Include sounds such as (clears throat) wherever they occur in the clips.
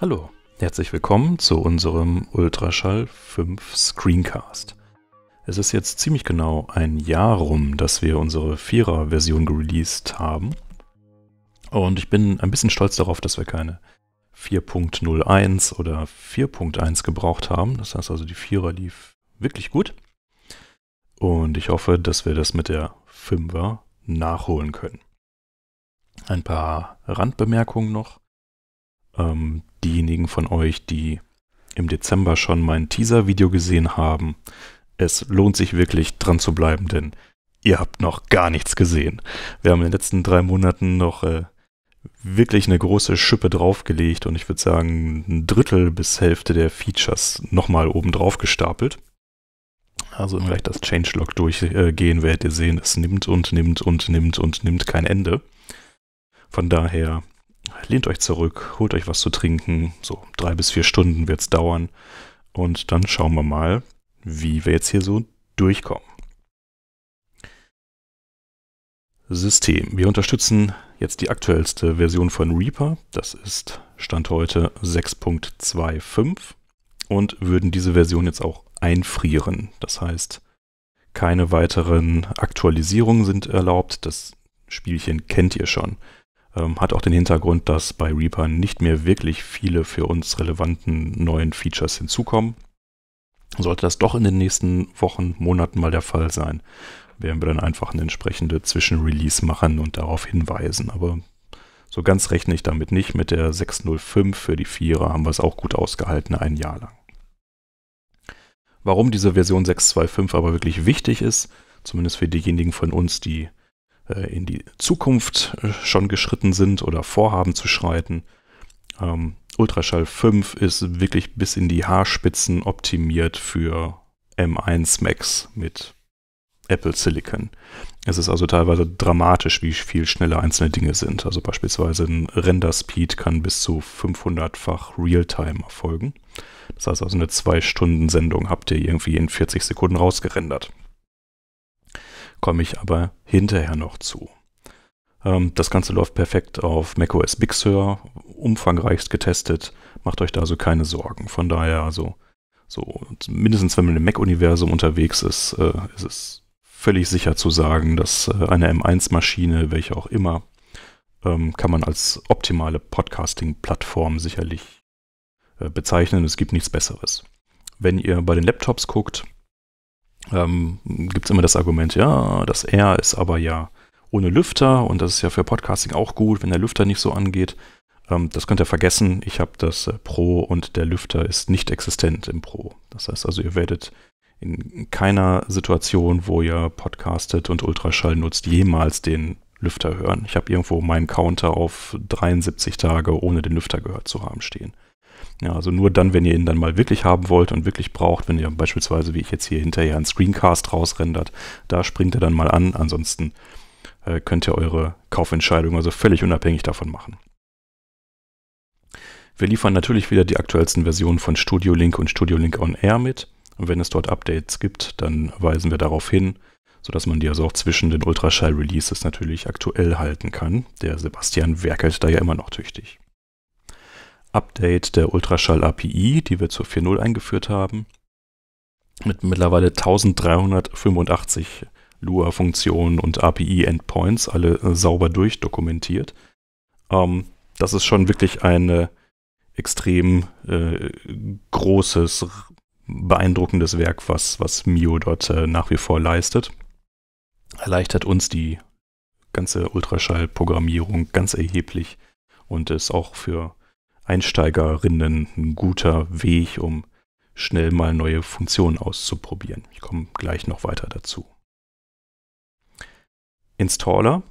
Hallo, herzlich willkommen zu unserem Ultraschall 5 Screencast. Es ist jetzt ziemlich genau ein Jahr rum, dass wir unsere Vierer-Version gereleased haben. Und ich bin ein bisschen stolz darauf, dass wir keine 4.01 oder 4.1 gebraucht haben. Das heißt also, die Vierer lief wirklich gut. Und ich hoffe, dass wir das mit der 5er nachholen können. Ein paar Randbemerkungen noch. Ähm, diejenigen von euch, die im Dezember schon mein Teaser-Video gesehen haben, es lohnt sich wirklich dran zu bleiben, denn ihr habt noch gar nichts gesehen. Wir haben in den letzten drei Monaten noch äh, wirklich eine große Schippe draufgelegt und ich würde sagen ein Drittel bis Hälfte der Features nochmal oben drauf gestapelt. Also wenn wir gleich das Changelog durchgehen, werdet ihr sehen, es nimmt und nimmt und nimmt und nimmt kein Ende. Von daher lehnt euch zurück, holt euch was zu trinken. So drei bis vier Stunden wird es dauern. Und dann schauen wir mal, wie wir jetzt hier so durchkommen. System. Wir unterstützen jetzt die aktuellste Version von Reaper. Das ist Stand heute 6.25 und würden diese Version jetzt auch Einfrieren. Das heißt, keine weiteren Aktualisierungen sind erlaubt. Das Spielchen kennt ihr schon. Ähm, hat auch den Hintergrund, dass bei Reaper nicht mehr wirklich viele für uns relevanten neuen Features hinzukommen. Sollte das doch in den nächsten Wochen, Monaten mal der Fall sein, werden wir dann einfach eine entsprechende Zwischenrelease machen und darauf hinweisen. Aber so ganz rechne ich damit nicht. Mit der 605 für die Vierer haben wir es auch gut ausgehalten, ein Jahr lang warum diese Version 6.2.5 aber wirklich wichtig ist, zumindest für diejenigen von uns, die äh, in die Zukunft äh, schon geschritten sind oder vorhaben zu schreiten. Ähm, Ultraschall 5 ist wirklich bis in die Haarspitzen optimiert für M1 Max mit Apple Silicon. Es ist also teilweise dramatisch, wie viel schneller einzelne Dinge sind. Also beispielsweise ein Render-Speed kann bis zu 500-fach Realtime erfolgen. Das heißt also, eine 2-Stunden-Sendung habt ihr irgendwie in 40 Sekunden rausgerendert. Komme ich aber hinterher noch zu. Ähm, das Ganze läuft perfekt auf macOS Big Sur, umfangreichst getestet, macht euch da also keine Sorgen. Von daher, also, so, mindestens wenn man im Mac-Universum unterwegs ist, äh, ist es völlig sicher zu sagen, dass äh, eine M1-Maschine, welche auch immer, ähm, kann man als optimale Podcasting-Plattform sicherlich äh, bezeichnen. Es gibt nichts Besseres. Wenn ihr bei den Laptops guckt, ähm, gibt es immer das Argument, ja, das R ist aber ja ohne Lüfter und das ist ja für Podcasting auch gut, wenn der Lüfter nicht so angeht. Ähm, das könnt ihr vergessen. Ich habe das äh, Pro und der Lüfter ist nicht existent im Pro. Das heißt also, ihr werdet in keiner Situation, wo ihr podcastet und Ultraschall nutzt, jemals den Lüfter hören. Ich habe irgendwo meinen Counter auf 73 Tage ohne den Lüfter gehört zu haben stehen. Ja, also nur dann, wenn ihr ihn dann mal wirklich haben wollt und wirklich braucht, wenn ihr beispielsweise, wie ich jetzt hier hinterher einen Screencast rausrendert, da springt er dann mal an. Ansonsten äh, könnt ihr eure Kaufentscheidung also völlig unabhängig davon machen. Wir liefern natürlich wieder die aktuellsten Versionen von Studio Link und Studio Link On Air mit. Und wenn es dort Updates gibt, dann weisen wir darauf hin, sodass man die also auch zwischen den Ultraschall-Releases natürlich aktuell halten kann. Der Sebastian werkelt da ja immer noch tüchtig. Update der Ultraschall-API, die wir zur 4.0 eingeführt haben, mit mittlerweile 1385 Lua-Funktionen und API-Endpoints, alle äh, sauber durchdokumentiert. Ähm, das ist schon wirklich ein äh, extrem äh, großes, beeindruckendes Werk, was, was Mio dort äh, nach wie vor leistet. Erleichtert uns die ganze Ultraschall-Programmierung ganz erheblich und ist auch für Einsteigerinnen ein guter Weg, um schnell mal neue Funktionen auszuprobieren. Ich komme gleich noch weiter dazu. Installer.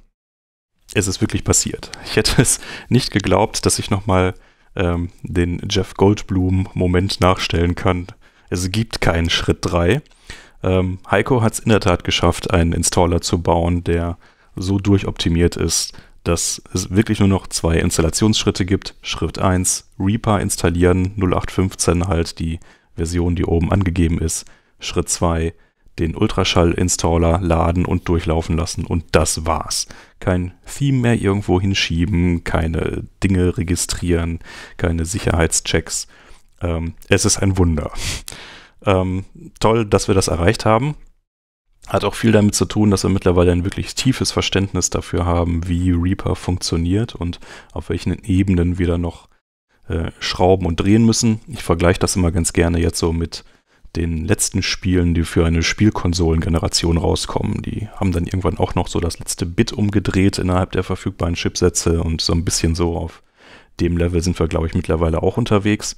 Es ist wirklich passiert. Ich hätte es nicht geglaubt, dass ich nochmal ähm, den Jeff Goldblum-Moment nachstellen kann. Es gibt keinen Schritt 3. Ähm, Heiko hat es in der Tat geschafft, einen Installer zu bauen, der so durchoptimiert ist, dass es wirklich nur noch zwei Installationsschritte gibt. Schritt 1, Reaper installieren, 0815 halt die Version, die oben angegeben ist. Schritt 2, den Ultraschall-Installer laden und durchlaufen lassen und das war's. Kein Theme mehr irgendwo hinschieben, keine Dinge registrieren, keine Sicherheitschecks. Ähm, es ist ein Wunder. Ähm, toll, dass wir das erreicht haben. Hat auch viel damit zu tun, dass wir mittlerweile ein wirklich tiefes Verständnis dafür haben, wie Reaper funktioniert und auf welchen Ebenen wir da noch äh, schrauben und drehen müssen. Ich vergleiche das immer ganz gerne jetzt so mit den letzten Spielen, die für eine Spielkonsolengeneration rauskommen. Die haben dann irgendwann auch noch so das letzte Bit umgedreht innerhalb der verfügbaren Chipsätze und so ein bisschen so auf dem Level sind wir, glaube ich, mittlerweile auch unterwegs.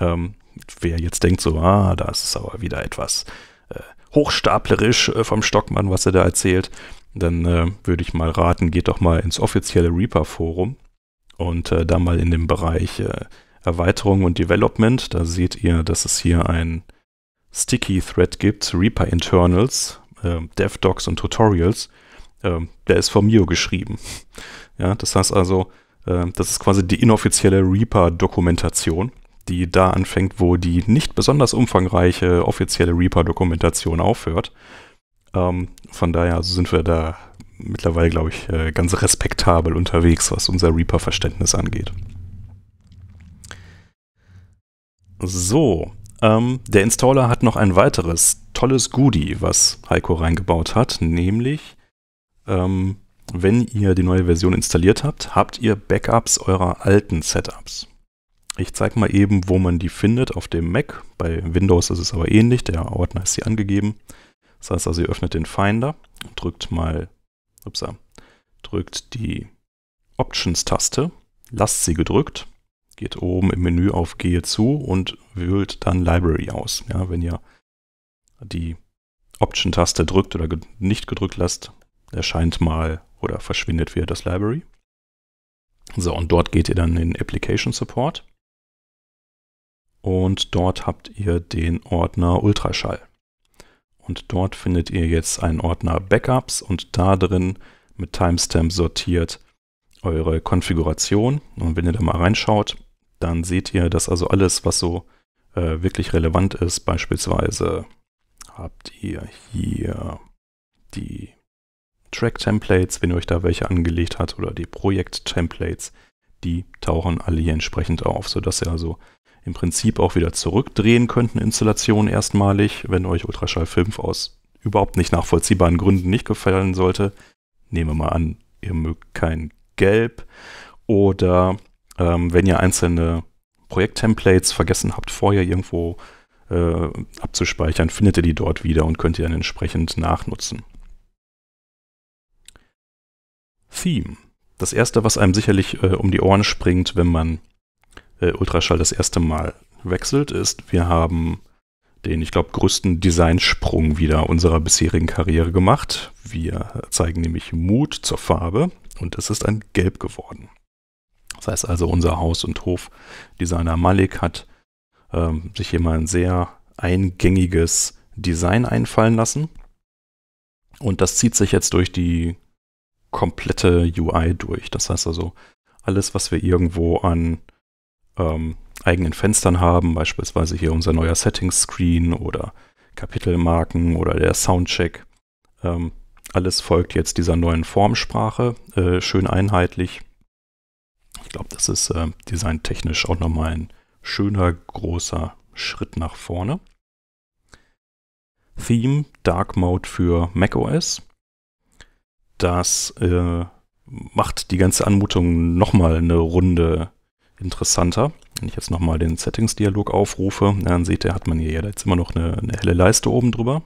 Ähm, wer jetzt denkt so, ah, da ist es aber wieder etwas äh, hochstaplerisch äh, vom Stockmann, was er da erzählt, dann äh, würde ich mal raten, geht doch mal ins offizielle Reaper-Forum und äh, da mal in den Bereich äh, Erweiterung und Development. Da seht ihr, dass es hier ein Sticky-Thread gibt, Reaper Internals, äh, DevDocs und Tutorials. Äh, der ist von Mio geschrieben. ja, das heißt also, äh, das ist quasi die inoffizielle Reaper-Dokumentation die da anfängt, wo die nicht besonders umfangreiche offizielle Reaper-Dokumentation aufhört. Ähm, von daher sind wir da mittlerweile, glaube ich, äh, ganz respektabel unterwegs, was unser Reaper-Verständnis angeht. So, ähm, der Installer hat noch ein weiteres tolles Goodie, was Heiko reingebaut hat, nämlich ähm, wenn ihr die neue Version installiert habt, habt ihr Backups eurer alten Setups. Ich zeige mal eben, wo man die findet auf dem Mac. Bei Windows ist es aber ähnlich, der Ordner ist hier angegeben. Das heißt also, ihr öffnet den Finder, drückt mal, ups, drückt die Options-Taste, lasst sie gedrückt, geht oben im Menü auf Gehe zu und wählt dann Library aus. Ja, wenn ihr die Option-Taste drückt oder ged nicht gedrückt lasst, erscheint mal oder verschwindet wieder das Library. So, und dort geht ihr dann in Application Support und dort habt ihr den Ordner Ultraschall. Und dort findet ihr jetzt einen Ordner Backups und da drin mit Timestamp sortiert eure Konfiguration. Und wenn ihr da mal reinschaut, dann seht ihr, dass also alles, was so äh, wirklich relevant ist, beispielsweise habt ihr hier die Track-Templates, wenn ihr euch da welche angelegt habt, oder die Projekt-Templates, die tauchen alle hier entsprechend auf, sodass ihr also im Prinzip auch wieder zurückdrehen könnten, Installationen erstmalig, wenn euch Ultraschall 5 aus überhaupt nicht nachvollziehbaren Gründen nicht gefallen sollte. Nehmen wir mal an, ihr mögt kein Gelb oder ähm, wenn ihr einzelne Projekttemplates vergessen habt, vorher irgendwo äh, abzuspeichern, findet ihr die dort wieder und könnt ihr dann entsprechend nachnutzen. Theme. Das erste, was einem sicherlich äh, um die Ohren springt, wenn man äh, Ultraschall das erste Mal wechselt, ist, wir haben den, ich glaube, größten Designsprung wieder unserer bisherigen Karriere gemacht. Wir zeigen nämlich Mut zur Farbe und es ist ein Gelb geworden. Das heißt also, unser Haus- und Hofdesigner Malik hat ähm, sich hier mal ein sehr eingängiges Design einfallen lassen. Und das zieht sich jetzt durch die komplette UI durch. Das heißt also, alles, was wir irgendwo an ähm, eigenen Fenstern haben, beispielsweise hier unser neuer Settings-Screen oder Kapitelmarken oder der Soundcheck. Ähm, alles folgt jetzt dieser neuen Formsprache, äh, schön einheitlich. Ich glaube, das ist äh, designtechnisch auch nochmal ein schöner, großer Schritt nach vorne. Theme Dark Mode für macOS. Das äh, macht die ganze Anmutung nochmal eine Runde interessanter. Wenn ich jetzt nochmal den Settings-Dialog aufrufe, dann seht ihr, hat man hier jetzt immer noch eine, eine helle Leiste oben drüber.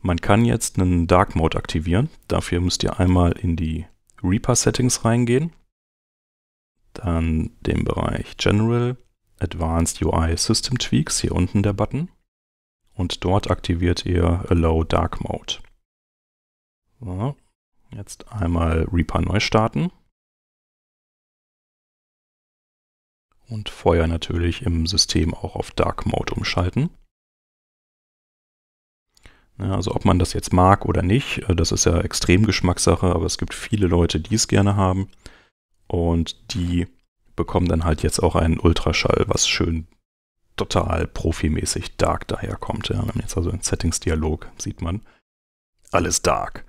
Man kann jetzt einen Dark Mode aktivieren. Dafür müsst ihr einmal in die Reaper Settings reingehen. Dann den Bereich General, Advanced UI System Tweaks, hier unten der Button. Und dort aktiviert ihr Allow Dark Mode. So, jetzt einmal Reaper neu starten. und vorher natürlich im System auch auf Dark Mode umschalten. Also ob man das jetzt mag oder nicht, äh, das ist ja extrem Geschmackssache, aber es gibt viele Leute, die es gerne haben und die bekommen dann halt jetzt auch einen Ultraschall, was schön total profimäßig dark daherkommt. Ja, wir haben jetzt also einen Settings-Dialog, sieht man. Alles dark.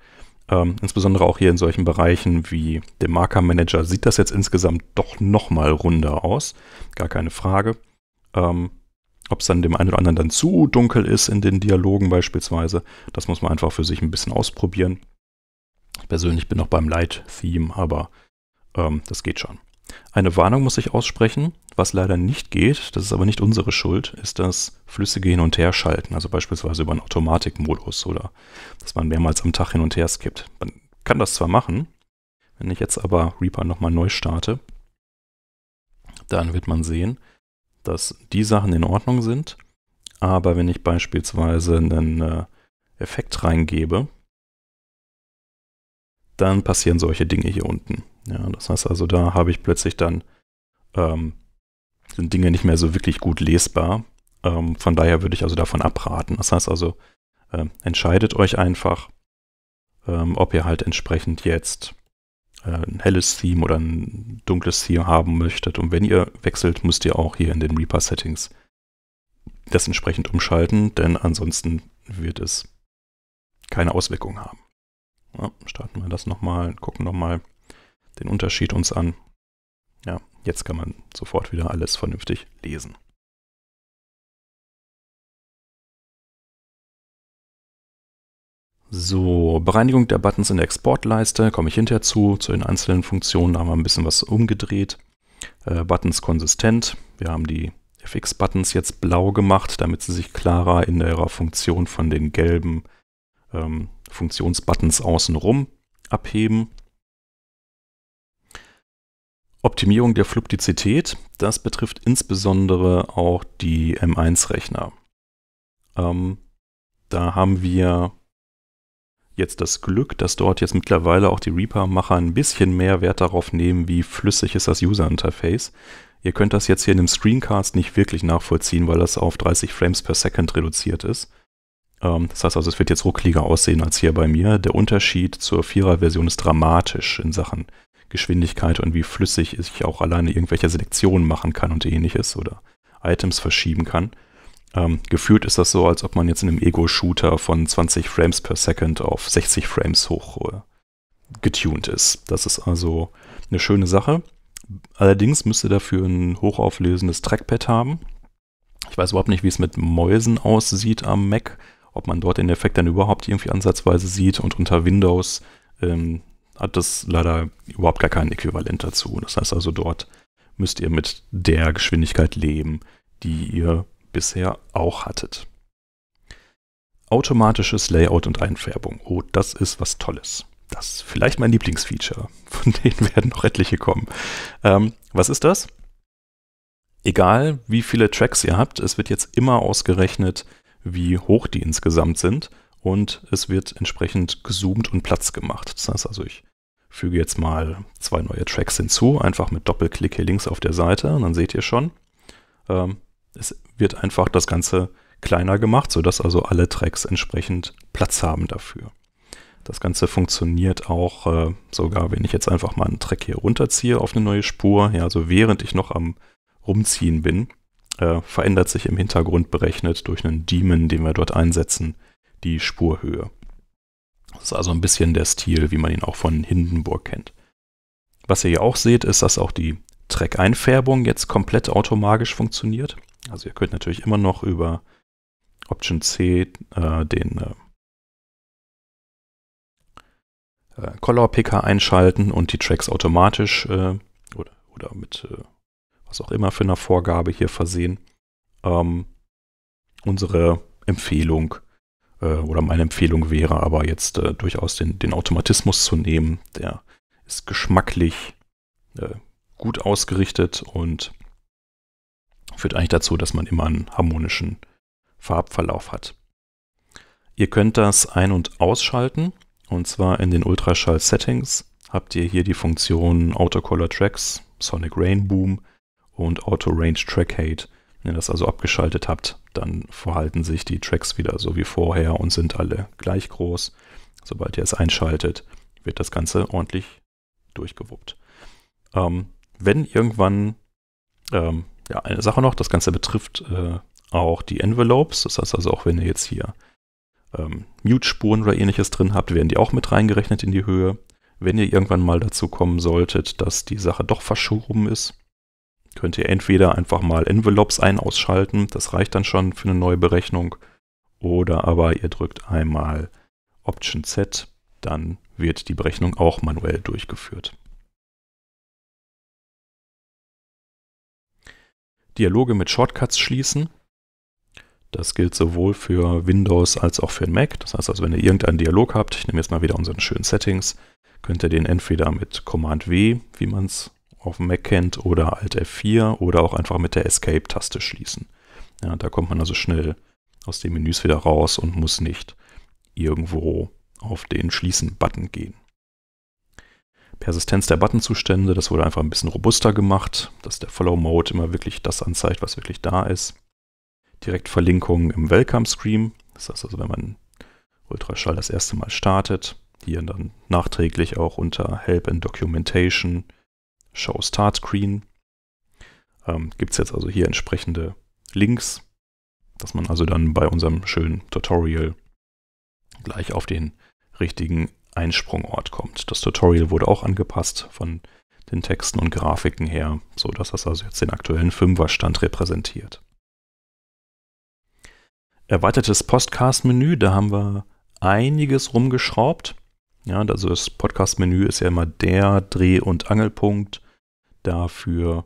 Ähm, insbesondere auch hier in solchen Bereichen wie dem Marker Manager sieht das jetzt insgesamt doch nochmal runder aus. Gar keine Frage. Ähm, Ob es dann dem einen oder anderen dann zu dunkel ist in den Dialogen beispielsweise, das muss man einfach für sich ein bisschen ausprobieren. Ich persönlich bin noch beim Light-Theme, aber ähm, das geht schon. Eine Warnung muss ich aussprechen. Was leider nicht geht, das ist aber nicht unsere Schuld, ist das flüssige Hin- und Herschalten, also beispielsweise über einen Automatikmodus oder dass man mehrmals am Tag hin und her skippt. Man kann das zwar machen, wenn ich jetzt aber Reaper nochmal neu starte, dann wird man sehen, dass die Sachen in Ordnung sind, aber wenn ich beispielsweise einen äh, Effekt reingebe, dann passieren solche Dinge hier unten. Ja, das heißt also, da habe ich plötzlich dann ähm, sind Dinge nicht mehr so wirklich gut lesbar. Ähm, von daher würde ich also davon abraten. Das heißt also, äh, entscheidet euch einfach, ähm, ob ihr halt entsprechend jetzt äh, ein helles Theme oder ein dunkles Theme haben möchtet. Und wenn ihr wechselt, müsst ihr auch hier in den Reaper-Settings das entsprechend umschalten, denn ansonsten wird es keine Auswirkungen haben. Ja, starten wir das nochmal, gucken nochmal den Unterschied uns an. Ja, jetzt kann man sofort wieder alles vernünftig lesen. So, Bereinigung der Buttons in der Exportleiste, komme ich hinterher zu, zu den einzelnen Funktionen, da haben wir ein bisschen was umgedreht. Äh, Buttons konsistent, wir haben die FX-Buttons jetzt blau gemacht, damit sie sich klarer in ihrer Funktion von den gelben ähm, Funktionsbuttons außenrum abheben. Optimierung der Fluktizität, das betrifft insbesondere auch die M1-Rechner. Ähm, da haben wir jetzt das Glück, dass dort jetzt mittlerweile auch die Reaper-Macher ein bisschen mehr Wert darauf nehmen, wie flüssig ist das User-Interface. Ihr könnt das jetzt hier in einem Screencast nicht wirklich nachvollziehen, weil das auf 30 Frames per Second reduziert ist. Ähm, das heißt also, es wird jetzt ruckliger aussehen als hier bei mir. Der Unterschied zur 4 er version ist dramatisch in Sachen Geschwindigkeit und wie flüssig ich auch alleine irgendwelche Selektionen machen kann und ähnliches oder Items verschieben kann. Ähm, gefühlt ist das so, als ob man jetzt in einem Ego-Shooter von 20 Frames per Second auf 60 Frames hoch äh, getuned ist. Das ist also eine schöne Sache. Allerdings müsste dafür ein hochauflösendes Trackpad haben. Ich weiß überhaupt nicht, wie es mit Mäusen aussieht am Mac, ob man dort den Effekt dann überhaupt irgendwie ansatzweise sieht und unter Windows ähm, hat das leider überhaupt gar kein Äquivalent dazu. Das heißt also, dort müsst ihr mit der Geschwindigkeit leben, die ihr bisher auch hattet. Automatisches Layout und Einfärbung. Oh, das ist was Tolles. Das ist vielleicht mein Lieblingsfeature. (laughs) Von denen werden noch etliche kommen. Ähm, was ist das? Egal wie viele Tracks ihr habt, es wird jetzt immer ausgerechnet, wie hoch die insgesamt sind und es wird entsprechend gezoomt und Platz gemacht. Das heißt also, ich füge jetzt mal zwei neue Tracks hinzu, einfach mit Doppelklick hier links auf der Seite und dann seht ihr schon, ähm, es wird einfach das Ganze kleiner gemacht, sodass also alle Tracks entsprechend Platz haben dafür. Das Ganze funktioniert auch äh, sogar, wenn ich jetzt einfach mal einen Track hier runterziehe auf eine neue Spur, ja, also während ich noch am Rumziehen bin, äh, verändert sich im Hintergrund berechnet durch einen Daemon, den wir dort einsetzen, die Spurhöhe. Das ist also ein bisschen der Stil, wie man ihn auch von Hindenburg kennt. Was ihr hier auch seht, ist, dass auch die Track-Einfärbung jetzt komplett automatisch funktioniert. Also ihr könnt natürlich immer noch über Option C äh, den äh, äh Color Picker einschalten und die Tracks automatisch äh, oder, oder mit äh, was auch immer für einer Vorgabe hier versehen. Ähm, unsere Empfehlung äh, oder meine Empfehlung wäre aber jetzt äh, durchaus den, den Automatismus zu nehmen. Der ist geschmacklich äh, gut ausgerichtet und führt eigentlich dazu, dass man immer einen harmonischen Farbverlauf hat. Ihr könnt das ein- und ausschalten und zwar in den Ultraschall-Settings habt ihr hier die Funktionen Autocolor Tracks, Sonic Rain Boom und Auto Range Track Hate. Wenn ihr das also abgeschaltet habt, dann verhalten sich die Tracks wieder so wie vorher und sind alle gleich groß. Sobald ihr es einschaltet, wird das Ganze ordentlich durchgewuppt. Ähm, wenn irgendwann, ähm, ja, eine Sache noch, das Ganze betrifft äh, auch die Envelopes. Das heißt also auch, wenn ihr jetzt hier ähm, Mute-Spuren oder ähnliches drin habt, werden die auch mit reingerechnet in die Höhe. Wenn ihr irgendwann mal dazu kommen solltet, dass die Sache doch verschoben ist, könnt ihr entweder einfach mal Envelopes ein- ausschalten, das reicht dann schon für eine neue Berechnung, oder aber ihr drückt einmal Option Z, dann wird die Berechnung auch manuell durchgeführt. Dialoge mit Shortcuts schließen. Das gilt sowohl für Windows als auch für Mac. Das heißt also, wenn ihr irgendeinen Dialog habt, ich nehme jetzt mal wieder unseren schönen Settings, könnt ihr den entweder mit Command W, wie man es auf dem Mac kennt oder Alt F4 oder auch einfach mit der Escape-Taste schließen. Ja, da kommt man also schnell aus den Menüs wieder raus und muss nicht irgendwo auf den Schließen-Button gehen. Persistenz der Buttonzustände, das wurde einfach ein bisschen robuster gemacht, dass der Follow-Mode immer wirklich das anzeigt, was wirklich da ist. Direktverlinkung im Welcome-Screen, das heißt also, wenn man Ultraschall das erste Mal startet, hier dann nachträglich auch unter Help and Documentation Show Start Screen. Ähm, Gibt es jetzt also hier entsprechende Links, dass man also dann bei unserem schönen Tutorial gleich auf den richtigen Einsprungort kommt. Das Tutorial wurde auch angepasst von den Texten und Grafiken her, so dass das also jetzt den aktuellen Fünferstand repräsentiert. Erweitertes postcast menü da haben wir einiges rumgeschraubt. Ja, also das Podcast-Menü ist ja immer der Dreh- und Angelpunkt dafür,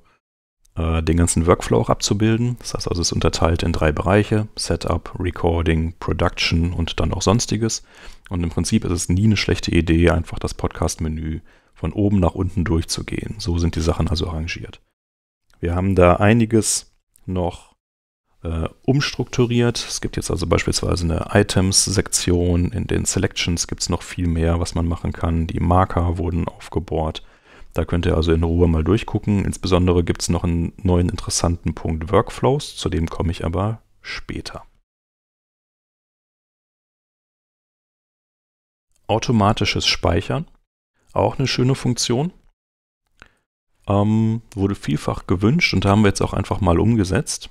äh, den ganzen Workflow auch abzubilden. Das heißt also, es ist unterteilt in drei Bereiche: Setup, Recording, Production und dann auch Sonstiges. Und im Prinzip ist es nie eine schlechte Idee, einfach das Podcast-Menü von oben nach unten durchzugehen. So sind die Sachen also arrangiert. Wir haben da einiges noch äh, umstrukturiert. Es gibt jetzt also beispielsweise eine Items-Sektion. In den Selections gibt es noch viel mehr, was man machen kann. Die Marker wurden aufgebohrt. Da könnt ihr also in Ruhe mal durchgucken. Insbesondere gibt es noch einen neuen interessanten Punkt Workflows, zu dem komme ich aber später. Automatisches Speichern, auch eine schöne Funktion. Ähm, wurde vielfach gewünscht und haben wir jetzt auch einfach mal umgesetzt.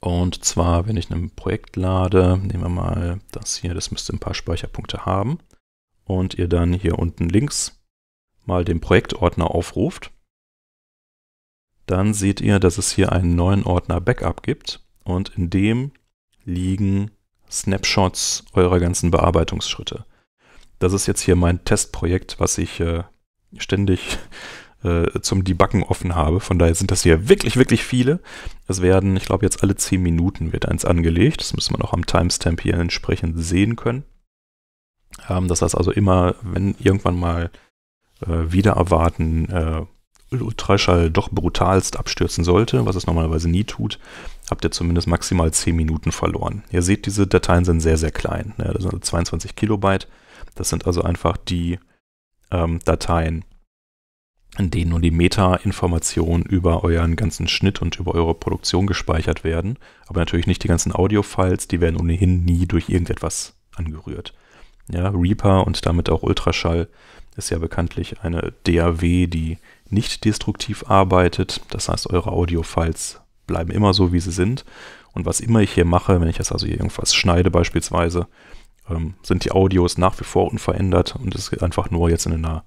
Und zwar, wenn ich ein Projekt lade, nehmen wir mal das hier, das müsste ein paar Speicherpunkte haben. Und ihr dann hier unten links mal den Projektordner aufruft. Dann seht ihr, dass es hier einen neuen Ordner Backup gibt. Und in dem liegen Snapshots eurer ganzen Bearbeitungsschritte. Das ist jetzt hier mein Testprojekt, was ich äh, ständig äh, zum Debuggen offen habe. Von daher sind das hier wirklich, wirklich viele. Es werden, ich glaube, jetzt alle 10 Minuten wird eins angelegt. Das müssen wir noch am Timestamp hier entsprechend sehen können. Ähm, das heißt also immer, wenn irgendwann mal äh, wieder erwarten, äh, Ultraschall doch brutalst abstürzen sollte, was es normalerweise nie tut, habt ihr zumindest maximal 10 Minuten verloren. Ihr seht, diese Dateien sind sehr, sehr klein. Ja, das sind also 22 Kilobyte. Das sind also einfach die ähm, Dateien, in denen nur die Meta-Informationen über euren ganzen Schnitt und über eure Produktion gespeichert werden, aber natürlich nicht die ganzen Audio-Files, die werden ohnehin nie durch irgendetwas angerührt. Ja, Reaper und damit auch Ultraschall ist ja bekanntlich eine DAW, die nicht destruktiv arbeitet. Das heißt, eure Audio-Files bleiben immer so, wie sie sind. Und was immer ich hier mache, wenn ich jetzt also hier irgendwas schneide beispielsweise, ähm, sind die Audios nach wie vor unverändert und es ist einfach nur jetzt in einer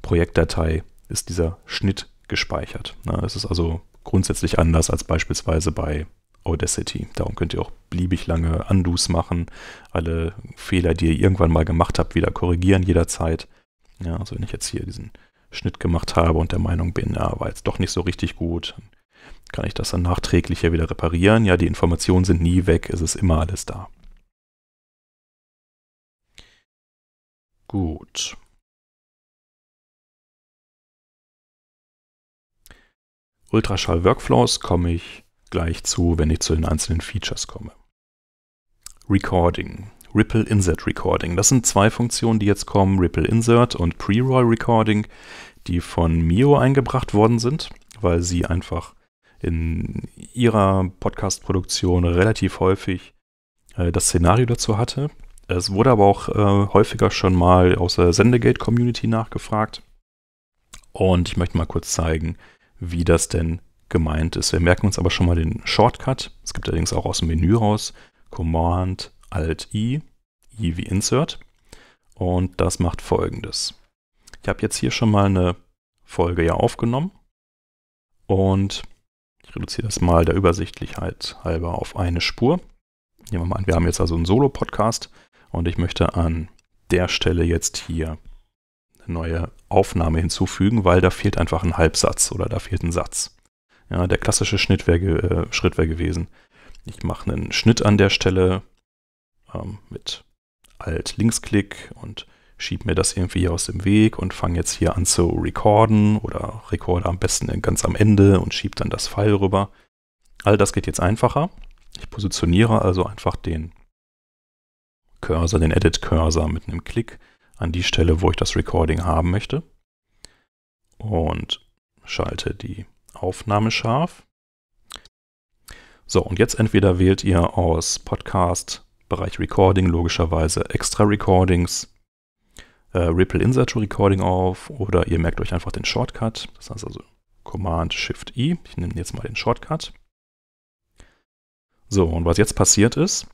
Projektdatei ist dieser Schnitt gespeichert. Na, das ist also grundsätzlich anders als beispielsweise bei Audacity. Darum könnt ihr auch beliebig lange Undos machen, alle Fehler, die ihr irgendwann mal gemacht habt, wieder korrigieren jederzeit. Ja, also wenn ich jetzt hier diesen Schnitt gemacht habe und der Meinung bin, ja, ah, war jetzt doch nicht so richtig gut, kann ich das dann nachträglich hier wieder reparieren. Ja, die Informationen sind nie weg, es ist immer alles da. Gut. Ultraschall-Workflows komme ich gleich zu, wenn ich zu den einzelnen Features komme. Recording. Ripple Insert Recording. Das sind zwei Funktionen, die jetzt kommen, Ripple Insert und Pre-Roll Recording, die von Mio eingebracht worden sind, weil sie einfach in ihrer Podcast-Produktion relativ häufig äh, das Szenario dazu hatte. Es wurde aber auch äh, häufiger schon mal aus der Sendegate-Community nachgefragt. Und ich möchte mal kurz zeigen, wie das denn gemeint ist. Wir merken uns aber schon mal den Shortcut. Es gibt allerdings auch aus dem Menü raus Command Alt I, I wie Insert. Und das macht folgendes. Ich habe jetzt hier schon mal eine Folge ja aufgenommen und ich reduziere das mal der Übersichtlichkeit halber auf eine Spur. Nehmen wir mal an, wir haben jetzt also einen Solo-Podcast und ich möchte an der Stelle jetzt hier neue Aufnahme hinzufügen, weil da fehlt einfach ein Halbsatz oder da fehlt ein Satz. Ja, der klassische Schnitt wär, äh, Schritt wäre gewesen. Ich mache einen Schnitt an der Stelle ähm, mit Alt-Linksklick und schiebe mir das irgendwie aus dem Weg und fange jetzt hier an zu recorden oder recorde am besten ganz am Ende und schiebe dann das Pfeil rüber. All das geht jetzt einfacher. Ich positioniere also einfach den Cursor, den Edit-Cursor mit einem Klick an die Stelle, wo ich das Recording haben möchte. Und schalte die Aufnahme scharf. So, und jetzt entweder wählt ihr aus Podcast Bereich Recording logischerweise Extra Recordings, äh, Ripple Inserto Recording auf oder ihr merkt euch einfach den Shortcut. Das heißt also Command Shift I. Ich nehme jetzt mal den Shortcut. So, und was jetzt passiert ist,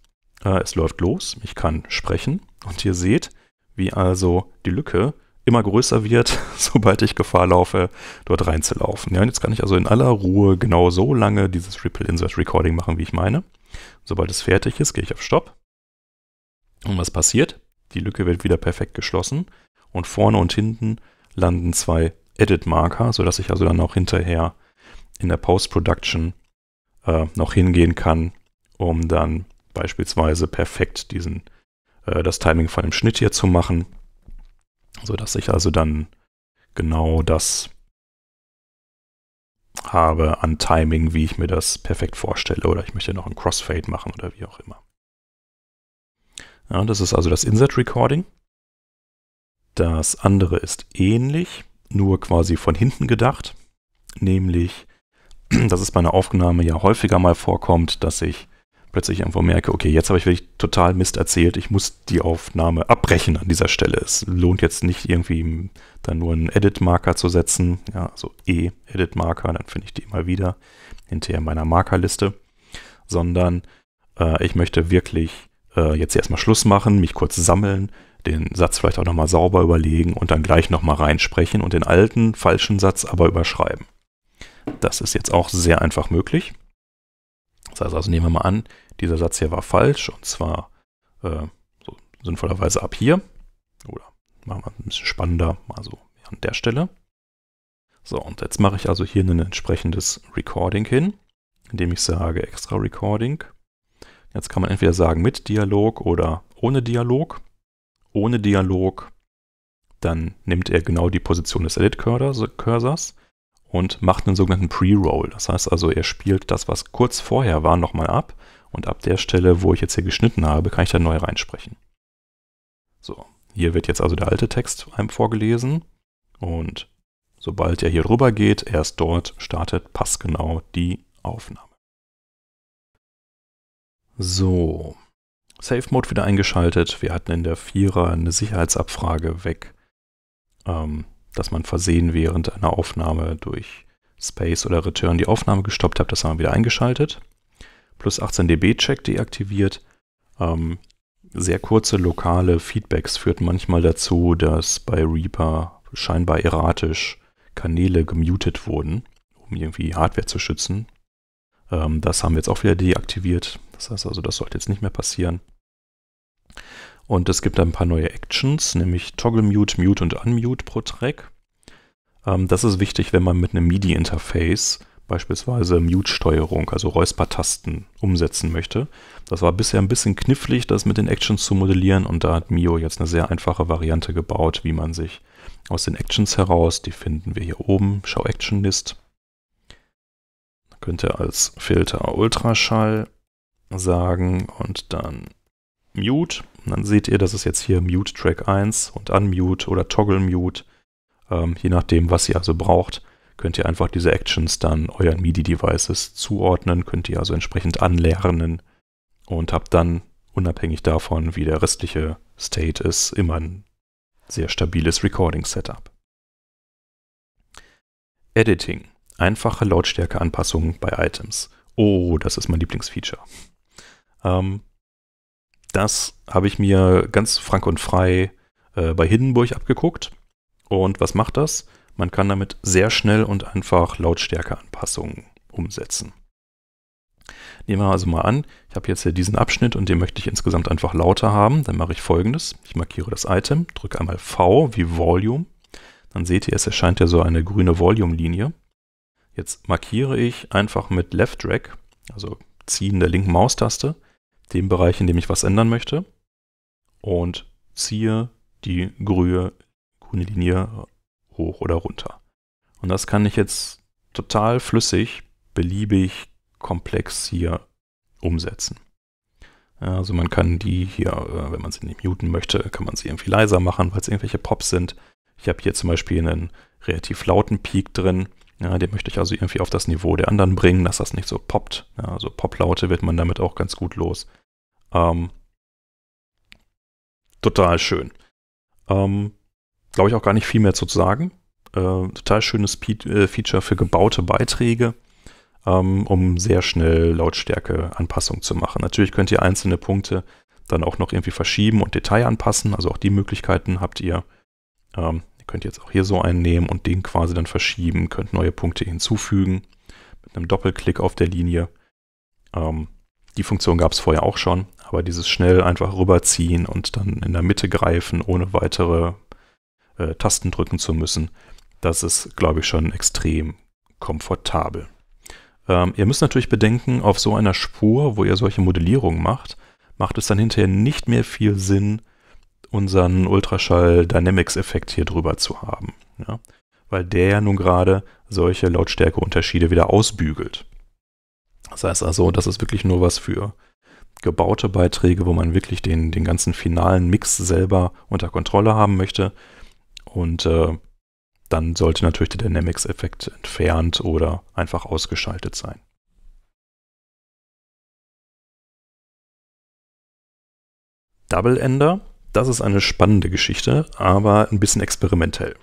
äh, es läuft los. Ich kann sprechen und ihr seht, wie also die Lücke immer größer wird, (laughs) sobald ich Gefahr laufe, dort reinzulaufen. Ja, und jetzt kann ich also in aller Ruhe genau so lange dieses Ripple Insert Recording machen, wie ich meine. Sobald es fertig ist, gehe ich auf Stopp. Und was passiert? Die Lücke wird wieder perfekt geschlossen und vorne und hinten landen zwei Edit-Marker, sodass ich also dann auch hinterher in der Post-Production äh, noch hingehen kann, um dann beispielsweise perfekt diesen äh, das Timing von dem Schnitt hier zu machen, sodass ich also dann genau das habe an Timing, wie ich mir das perfekt vorstelle oder ich möchte noch ein Crossfade machen oder wie auch immer. Ja, das ist also das Insert Recording. Das andere ist ähnlich, nur quasi von hinten gedacht, nämlich, (clears throat) dass es bei einer Aufnahme ja häufiger mal vorkommt, dass ich plötzlich irgendwo merke, okay, jetzt habe ich wirklich total Mist erzählt, ich muss die Aufnahme abbrechen an dieser Stelle. Es lohnt jetzt nicht irgendwie dann nur einen Edit-Marker zu setzen, ja, also E-Edit-Marker, dann finde ich die immer wieder hinterher in meiner Markerliste, sondern äh, ich möchte wirklich äh, jetzt erstmal Schluss machen, mich kurz sammeln, den Satz vielleicht auch nochmal sauber überlegen und dann gleich nochmal reinsprechen und den alten falschen Satz aber überschreiben. Das ist jetzt auch sehr einfach möglich. Das heißt also, nehmen wir mal an, dieser Satz hier war falsch und zwar äh, so sinnvollerweise ab hier. Oder machen wir ein bisschen spannender, mal so an der Stelle. So, und jetzt mache ich also hier ein entsprechendes Recording hin, indem ich sage extra Recording. Jetzt kann man entweder sagen mit Dialog oder ohne Dialog. Ohne Dialog, dann nimmt er genau die Position des Edit-Cursors und macht einen sogenannten Pre-Roll. Das heißt also, er spielt das, was kurz vorher war, nochmal ab und ab der Stelle, wo ich jetzt hier geschnitten habe, kann ich dann neu reinsprechen. So, hier wird jetzt also der alte Text einem vorgelesen und sobald er hier drüber geht, erst dort startet passgenau die Aufnahme. So, Safe Mode wieder eingeschaltet. Wir hatten in der Vierer eine Sicherheitsabfrage weg. Ähm, dass man versehen während einer Aufnahme durch Space oder Return die Aufnahme gestoppt hat. Das haben wir wieder eingeschaltet. Plus 18 dB Check deaktiviert. Ähm, sehr kurze lokale Feedbacks führt manchmal dazu, dass bei Reaper scheinbar erratisch Kanäle gemutet wurden, um irgendwie Hardware zu schützen. Ähm, das haben wir jetzt auch wieder deaktiviert. Das heißt also, das sollte jetzt nicht mehr passieren. Und es gibt ein paar neue Actions, nämlich Toggle Mute, Mute und Unmute pro Track. Ähm, das ist wichtig, wenn man mit einem MIDI-Interface beispielsweise Mute-Steuerung, also Räuspertasten umsetzen möchte. Das war bisher ein bisschen knifflig, das mit den Actions zu modellieren und da hat Mio jetzt eine sehr einfache Variante gebaut, wie man sich aus den Actions heraus, die finden wir hier oben, Show Action List. Da könnt ihr als Filter Ultraschall sagen und dann Mute. Und dann seht ihr, das ist jetzt hier Mute Track 1 und Unmute oder Toggle Mute. Ähm, je nachdem, was ihr also braucht, könnt ihr einfach diese Actions dann euren MIDI-Devices zuordnen, könnt ihr also entsprechend anlernen und habt dann, unabhängig davon, wie der restliche State ist, immer ein sehr stabiles Recording-Setup. Editing. Einfache Lautstärkeanpassungen bei Items. Oh, das ist mein Lieblingsfeature. Ähm, das habe ich mir ganz frank und frei äh, bei Hindenburg abgeguckt. Und was macht das? Man kann damit sehr schnell und einfach Lautstärkeanpassungen umsetzen. Nehmen wir also mal an, ich habe jetzt hier diesen Abschnitt und den möchte ich insgesamt einfach lauter haben. Dann mache ich folgendes. Ich markiere das Item, drücke einmal V wie Volume. Dann seht ihr, es erscheint ja so eine grüne Volume-Linie. Jetzt markiere ich einfach mit Left Drag, also ziehen der linken Maustaste, dem Bereich, in dem ich was ändern möchte und ziehe die grüne, grüne Linie hoch oder runter. Und das kann ich jetzt total flüssig, beliebig, komplex hier umsetzen. Also man kann die hier, äh, wenn man sie nicht muten möchte, kann man sie irgendwie leiser machen, weil es irgendwelche Pops sind. Ich habe hier zum Beispiel einen relativ lauten Peak drin. Ja, den möchte ich also irgendwie auf das Niveau der anderen bringen, dass das nicht so poppt. Ja, also Poplaute wird man damit auch ganz gut los. Ähm, total schön. Ähm, Glaube ich auch gar nicht viel mehr zu sagen. Äh, total schönes Pe äh, Feature für gebaute Beiträge, ähm, um sehr schnell Lautstärke Anpassung zu machen. Natürlich könnt ihr einzelne Punkte dann auch noch irgendwie verschieben und Detail anpassen. Also auch die Möglichkeiten habt ihr. Ähm, Ihr könnt jetzt auch hier so einen nehmen und den quasi dann verschieben, könnt neue Punkte hinzufügen mit einem Doppelklick auf der Linie. Ähm, die Funktion gab es vorher auch schon, aber dieses schnell einfach rüberziehen und dann in der Mitte greifen, ohne weitere äh, Tasten drücken zu müssen, das ist, glaube ich, schon extrem komfortabel. Ähm, ihr müsst natürlich bedenken, auf so einer Spur, wo ihr solche Modellierungen macht, macht es dann hinterher nicht mehr viel Sinn, unseren Ultraschall Dynamics Effekt hier drüber zu haben. Ja? Weil der ja nun gerade solche Lautstärkeunterschiede wieder ausbügelt. Das heißt also, das ist wirklich nur was für gebaute Beiträge, wo man wirklich den, den ganzen finalen Mix selber unter Kontrolle haben möchte. Und äh, dann sollte natürlich der Dynamics-Effekt entfernt oder einfach ausgeschaltet sein. Double Ender das ist eine spannende Geschichte, aber ein bisschen experimentell.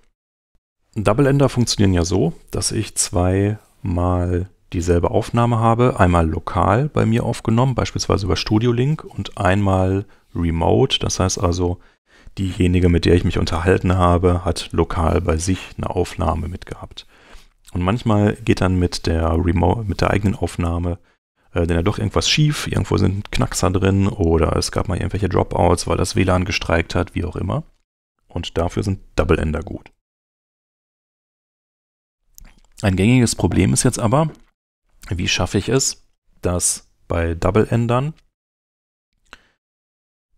Double Ender funktionieren ja so, dass ich zweimal dieselbe Aufnahme habe, einmal lokal bei mir aufgenommen, beispielsweise über Studio Link und einmal remote, das heißt also diejenige, mit der ich mich unterhalten habe, hat lokal bei sich eine Aufnahme mitgehabt. Und manchmal geht dann mit der, Remo mit der eigenen Aufnahme äh, denn ja doch irgendwas schief, irgendwo sind Knackser drin oder es gab mal irgendwelche Dropouts, weil das WLAN gestreikt hat, wie auch immer. Und dafür sind Double Ender gut. Ein gängiges Problem ist jetzt aber, wie schaffe ich es, dass bei Double Endern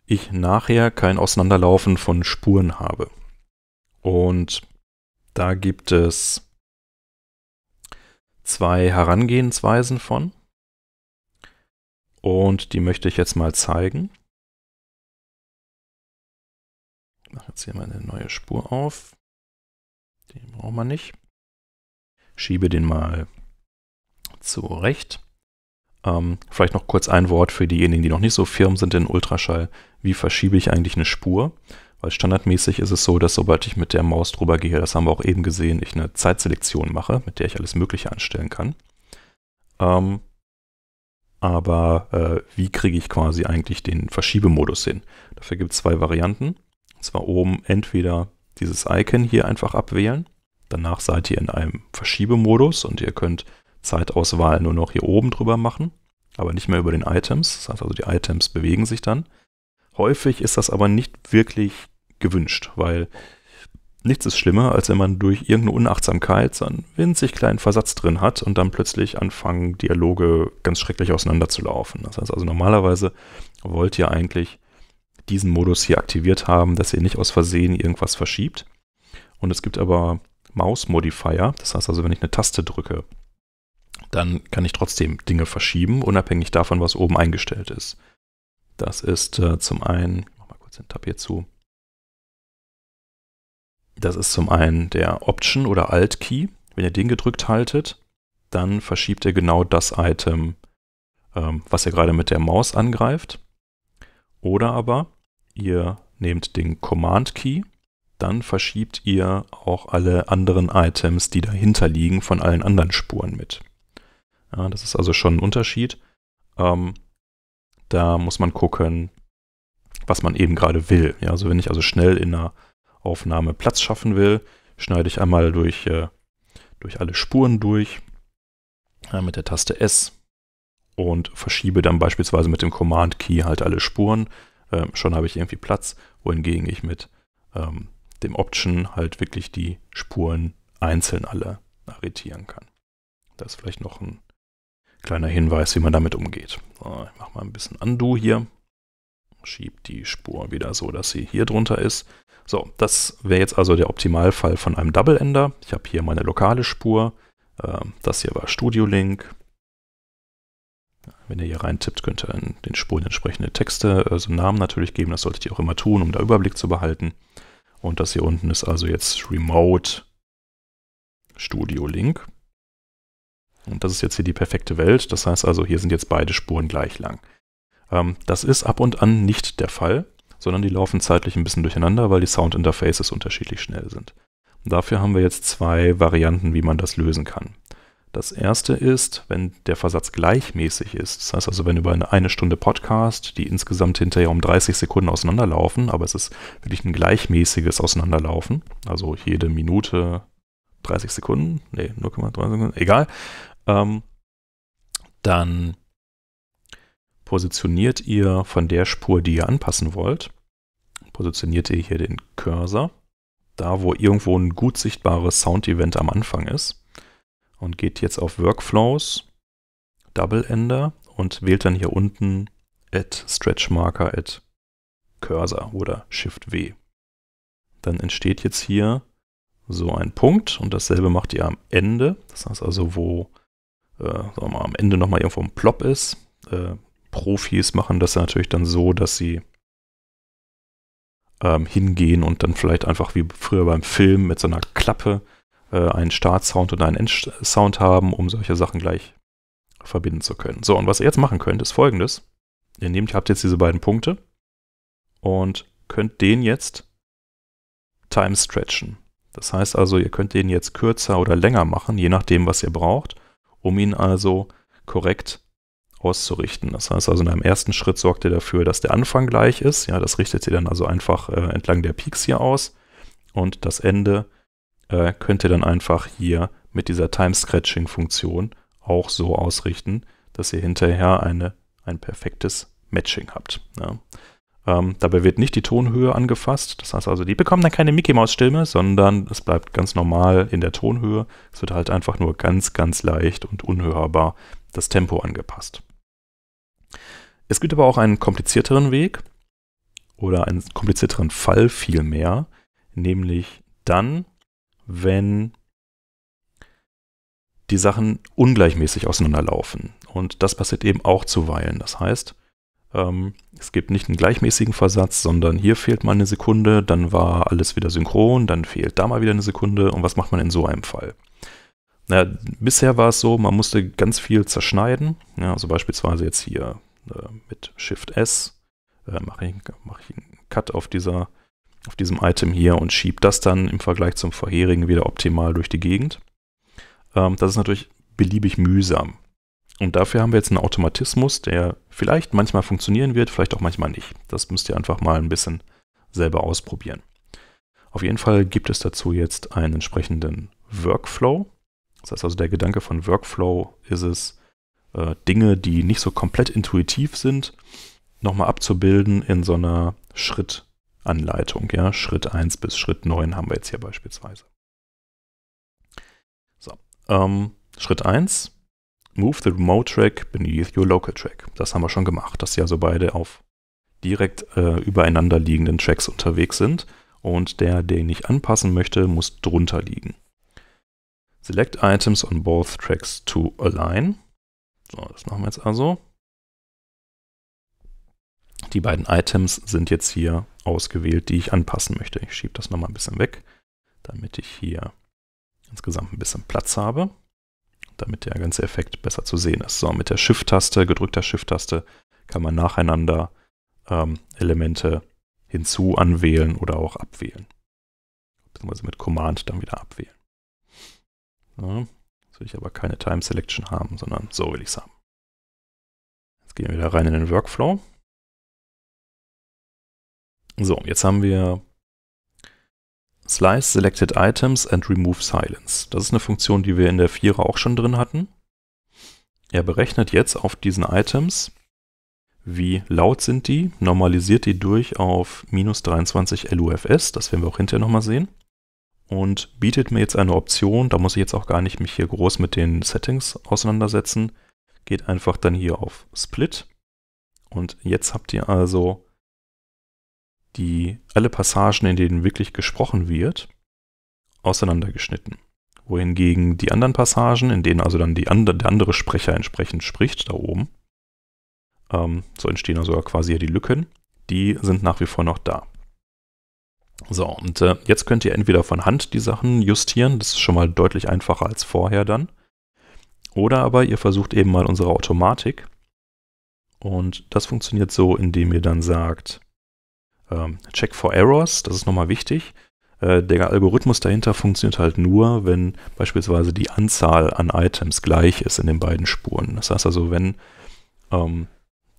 ich nachher kein Auseinanderlaufen von Spuren habe. Und da gibt es zwei Herangehensweisen von. Und die möchte ich jetzt mal zeigen. Ich mache jetzt hier mal eine neue Spur auf. Den brauchen wir nicht. Schiebe den mal zurecht. Ähm, vielleicht noch kurz ein Wort für diejenigen, die noch nicht so firm sind in Ultraschall. Wie verschiebe ich eigentlich eine Spur? Weil standardmäßig ist es so, dass sobald ich mit der Maus drüber gehe, das haben wir auch eben gesehen, ich eine Zeitselektion mache, mit der ich alles Mögliche anstellen kann. Ähm, aber äh, wie kriege ich quasi eigentlich den Verschiebemodus hin? Dafür gibt es zwei Varianten. Und zwar oben entweder dieses Icon hier einfach abwählen, danach seid ihr in einem Verschiebemodus und ihr könnt Zeitauswahl nur noch hier oben drüber machen, aber nicht mehr über den Items. Das heißt also, die Items bewegen sich dann. Häufig ist das aber nicht wirklich gewünscht, weil Nichts ist schlimmer, als wenn man durch irgendeine Unachtsamkeit so einen winzig kleinen Versatz drin hat und dann plötzlich anfangen, Dialoge ganz schrecklich auseinanderzulaufen. Das heißt also, normalerweise wollt ihr eigentlich diesen Modus hier aktiviert haben, dass ihr nicht aus Versehen irgendwas verschiebt. Und es gibt aber Maus-Modifier, das heißt also, wenn ich eine Taste drücke, dann kann ich trotzdem Dinge verschieben, unabhängig davon, was oben eingestellt ist. Das ist äh, zum einen, ich mach mal kurz den Tab hier zu, das ist zum einen der Option oder Alt Key. Wenn ihr den gedrückt haltet, dann verschiebt ihr genau das Item, ähm, was ihr gerade mit der Maus angreift. Oder aber ihr nehmt den Command Key, dann verschiebt ihr auch alle anderen Items, die dahinter liegen, von allen anderen Spuren mit. Ja, das ist also schon ein Unterschied. Ähm, da muss man gucken, was man eben gerade will. Ja, also wenn ich also schnell in einer Aufnahme Platz schaffen will, schneide ich einmal durch, äh, durch alle Spuren durch äh, mit der Taste S und verschiebe dann beispielsweise mit dem Command Key halt alle Spuren. Äh, schon habe ich irgendwie Platz, wohingegen ich mit ähm, dem Option halt wirklich die Spuren einzeln alle arretieren kann. Das ist vielleicht noch ein kleiner Hinweis, wie man damit umgeht. So, ich mache mal ein bisschen Undo hier, schiebe die Spur wieder so, dass sie hier drunter ist. So, das wäre jetzt also der Optimalfall von einem Double Ender. Ich habe hier meine lokale Spur. Ähm, das hier war Studio Link. Wenn ihr hier reintippt, könnt ihr in den Spuren entsprechende Texte, also Namen natürlich geben. Das solltet ihr auch immer tun, um da Überblick zu behalten. Und das hier unten ist also jetzt Remote Studio Link. Und das ist jetzt hier die perfekte Welt. Das heißt also, hier sind jetzt beide Spuren gleich lang. Ähm, das ist ab und an nicht der Fall sondern die laufen zeitlich ein bisschen durcheinander, weil die Soundinterfaces unterschiedlich schnell sind. dafür haben wir jetzt zwei Varianten, wie man das lösen kann. Das erste ist, wenn der Versatz gleichmäßig ist. Das heißt also, wenn über eine, eine Stunde Podcast, die insgesamt hinterher um 30 Sekunden auseinanderlaufen, aber es ist wirklich ein gleichmäßiges Auseinanderlaufen, also jede Minute 30 Sekunden, nee, 0,3 Sekunden, egal, ähm, dann positioniert ihr von der Spur, die ihr anpassen wollt, positioniert ihr hier den Cursor, da wo irgendwo ein gut sichtbares Sound-Event am Anfang ist und geht jetzt auf Workflows, Double Ender und wählt dann hier unten Add Stretch Marker Add Cursor oder Shift W. Dann entsteht jetzt hier so ein Punkt und dasselbe macht ihr am Ende. Das heißt also, wo äh, sagen wir mal, am Ende nochmal irgendwo ein Plop ist, äh, Profis machen das natürlich dann so, dass sie ähm, hingehen und dann vielleicht einfach wie früher beim Film mit so einer Klappe äh, einen Startsound und einen Endsound haben, um solche Sachen gleich verbinden zu können. So, und was ihr jetzt machen könnt, ist folgendes. Ihr nehmt, ihr habt jetzt diese beiden Punkte und könnt den jetzt time stretchen. Das heißt also, ihr könnt den jetzt kürzer oder länger machen, je nachdem, was ihr braucht, um ihn also korrekt zu auszurichten. Das heißt also, in einem ersten Schritt sorgt ihr dafür, dass der Anfang gleich ist. Ja, das richtet ihr dann also einfach äh, entlang der Peaks hier aus. Und das Ende äh, könnt ihr dann einfach hier mit dieser Time-Scratching-Funktion auch so ausrichten, dass ihr hinterher eine, ein perfektes Matching habt. Ja. Ähm, dabei wird nicht die Tonhöhe angefasst. Das heißt also, die bekommen dann keine Mickey-Maus-Stimme, sondern es bleibt ganz normal in der Tonhöhe. Es wird halt einfach nur ganz, ganz leicht und unhörbar das Tempo angepasst. Es gibt aber auch einen komplizierteren Weg oder einen komplizierteren Fall vielmehr, nämlich dann, wenn die Sachen ungleichmäßig auseinanderlaufen. Und das passiert eben auch zuweilen. Das heißt, ähm, es gibt nicht einen gleichmäßigen Versatz, sondern hier fehlt mal eine Sekunde, dann war alles wieder synchron, dann fehlt da mal wieder eine Sekunde. Und was macht man in so einem Fall? Naja, bisher war es so, man musste ganz viel zerschneiden. Ja, also beispielsweise jetzt hier äh, mit Shift S äh, mache ich, mach ich einen Cut auf dieser auf diesem Item hier und schiebe das dann im Vergleich zum vorherigen wieder optimal durch die Gegend. Ähm, das ist natürlich beliebig mühsam. Und dafür haben wir jetzt einen Automatismus, der vielleicht manchmal funktionieren wird, vielleicht auch manchmal nicht. Das müsst ihr einfach mal ein bisschen selber ausprobieren. Auf jeden Fall gibt es dazu jetzt einen entsprechenden Workflow. Das heißt also, der Gedanke von Workflow ist es, äh, Dinge, die nicht so komplett intuitiv sind, nochmal abzubilden in so einer Schrittanleitung. Ja? Schritt 1 bis Schritt 9 haben wir jetzt hier beispielsweise. So, ähm, Schritt 1, Move the Remote Track beneath your Local Track. Das haben wir schon gemacht, dass sie also beide auf direkt äh, übereinander liegenden Tracks unterwegs sind und der, den ich anpassen möchte, muss drunter liegen. Select Items on both Tracks to Align. So, das machen wir jetzt also. Die beiden Items sind jetzt hier ausgewählt, die ich anpassen möchte. Ich schiebe das nochmal ein bisschen weg, damit ich hier insgesamt ein bisschen Platz habe, damit der ganze Effekt besser zu sehen ist. So, mit der Shift-Taste, gedrückter Shift-Taste, kann man nacheinander ähm, Elemente hinzu anwählen oder auch abwählen. Beziehungsweise mit Command dann wieder abwählen. So. Soll ich aber keine Time Selection haben, sondern so will ich es haben. Jetzt gehen wir wieder rein in den Workflow. So, jetzt haben wir Slice Selected Items and Remove Silence. Das ist eine Funktion, die wir in der Vierer auch schon drin hatten. Er berechnet jetzt auf diesen Items, wie laut sind die, normalisiert die durch auf minus 23 LUFS, das werden wir auch hinterher nochmal sehen und bietet mir jetzt eine Option, da muss ich jetzt auch gar nicht mich hier groß mit den Settings auseinandersetzen, geht einfach dann hier auf Split und jetzt habt ihr also die, alle Passagen, in denen wirklich gesprochen wird, auseinandergeschnitten. Wohingegen die anderen Passagen, in denen also dann andre, der andere Sprecher entsprechend spricht, da oben, ähm, so entstehen also quasi die Lücken, die sind nach wie vor noch da. So, und äh, jetzt könnt ihr entweder von Hand die Sachen justieren, das ist schon mal deutlich einfacher als vorher dann. Oder aber ihr versucht eben mal unsere Automatik. Und das funktioniert so, indem ihr dann sagt, ähm, check for errors, das ist nochmal wichtig. Äh, der Algorithmus dahinter funktioniert halt nur, wenn beispielsweise die Anzahl an Items gleich ist in den beiden Spuren. Das heißt also, wenn ähm,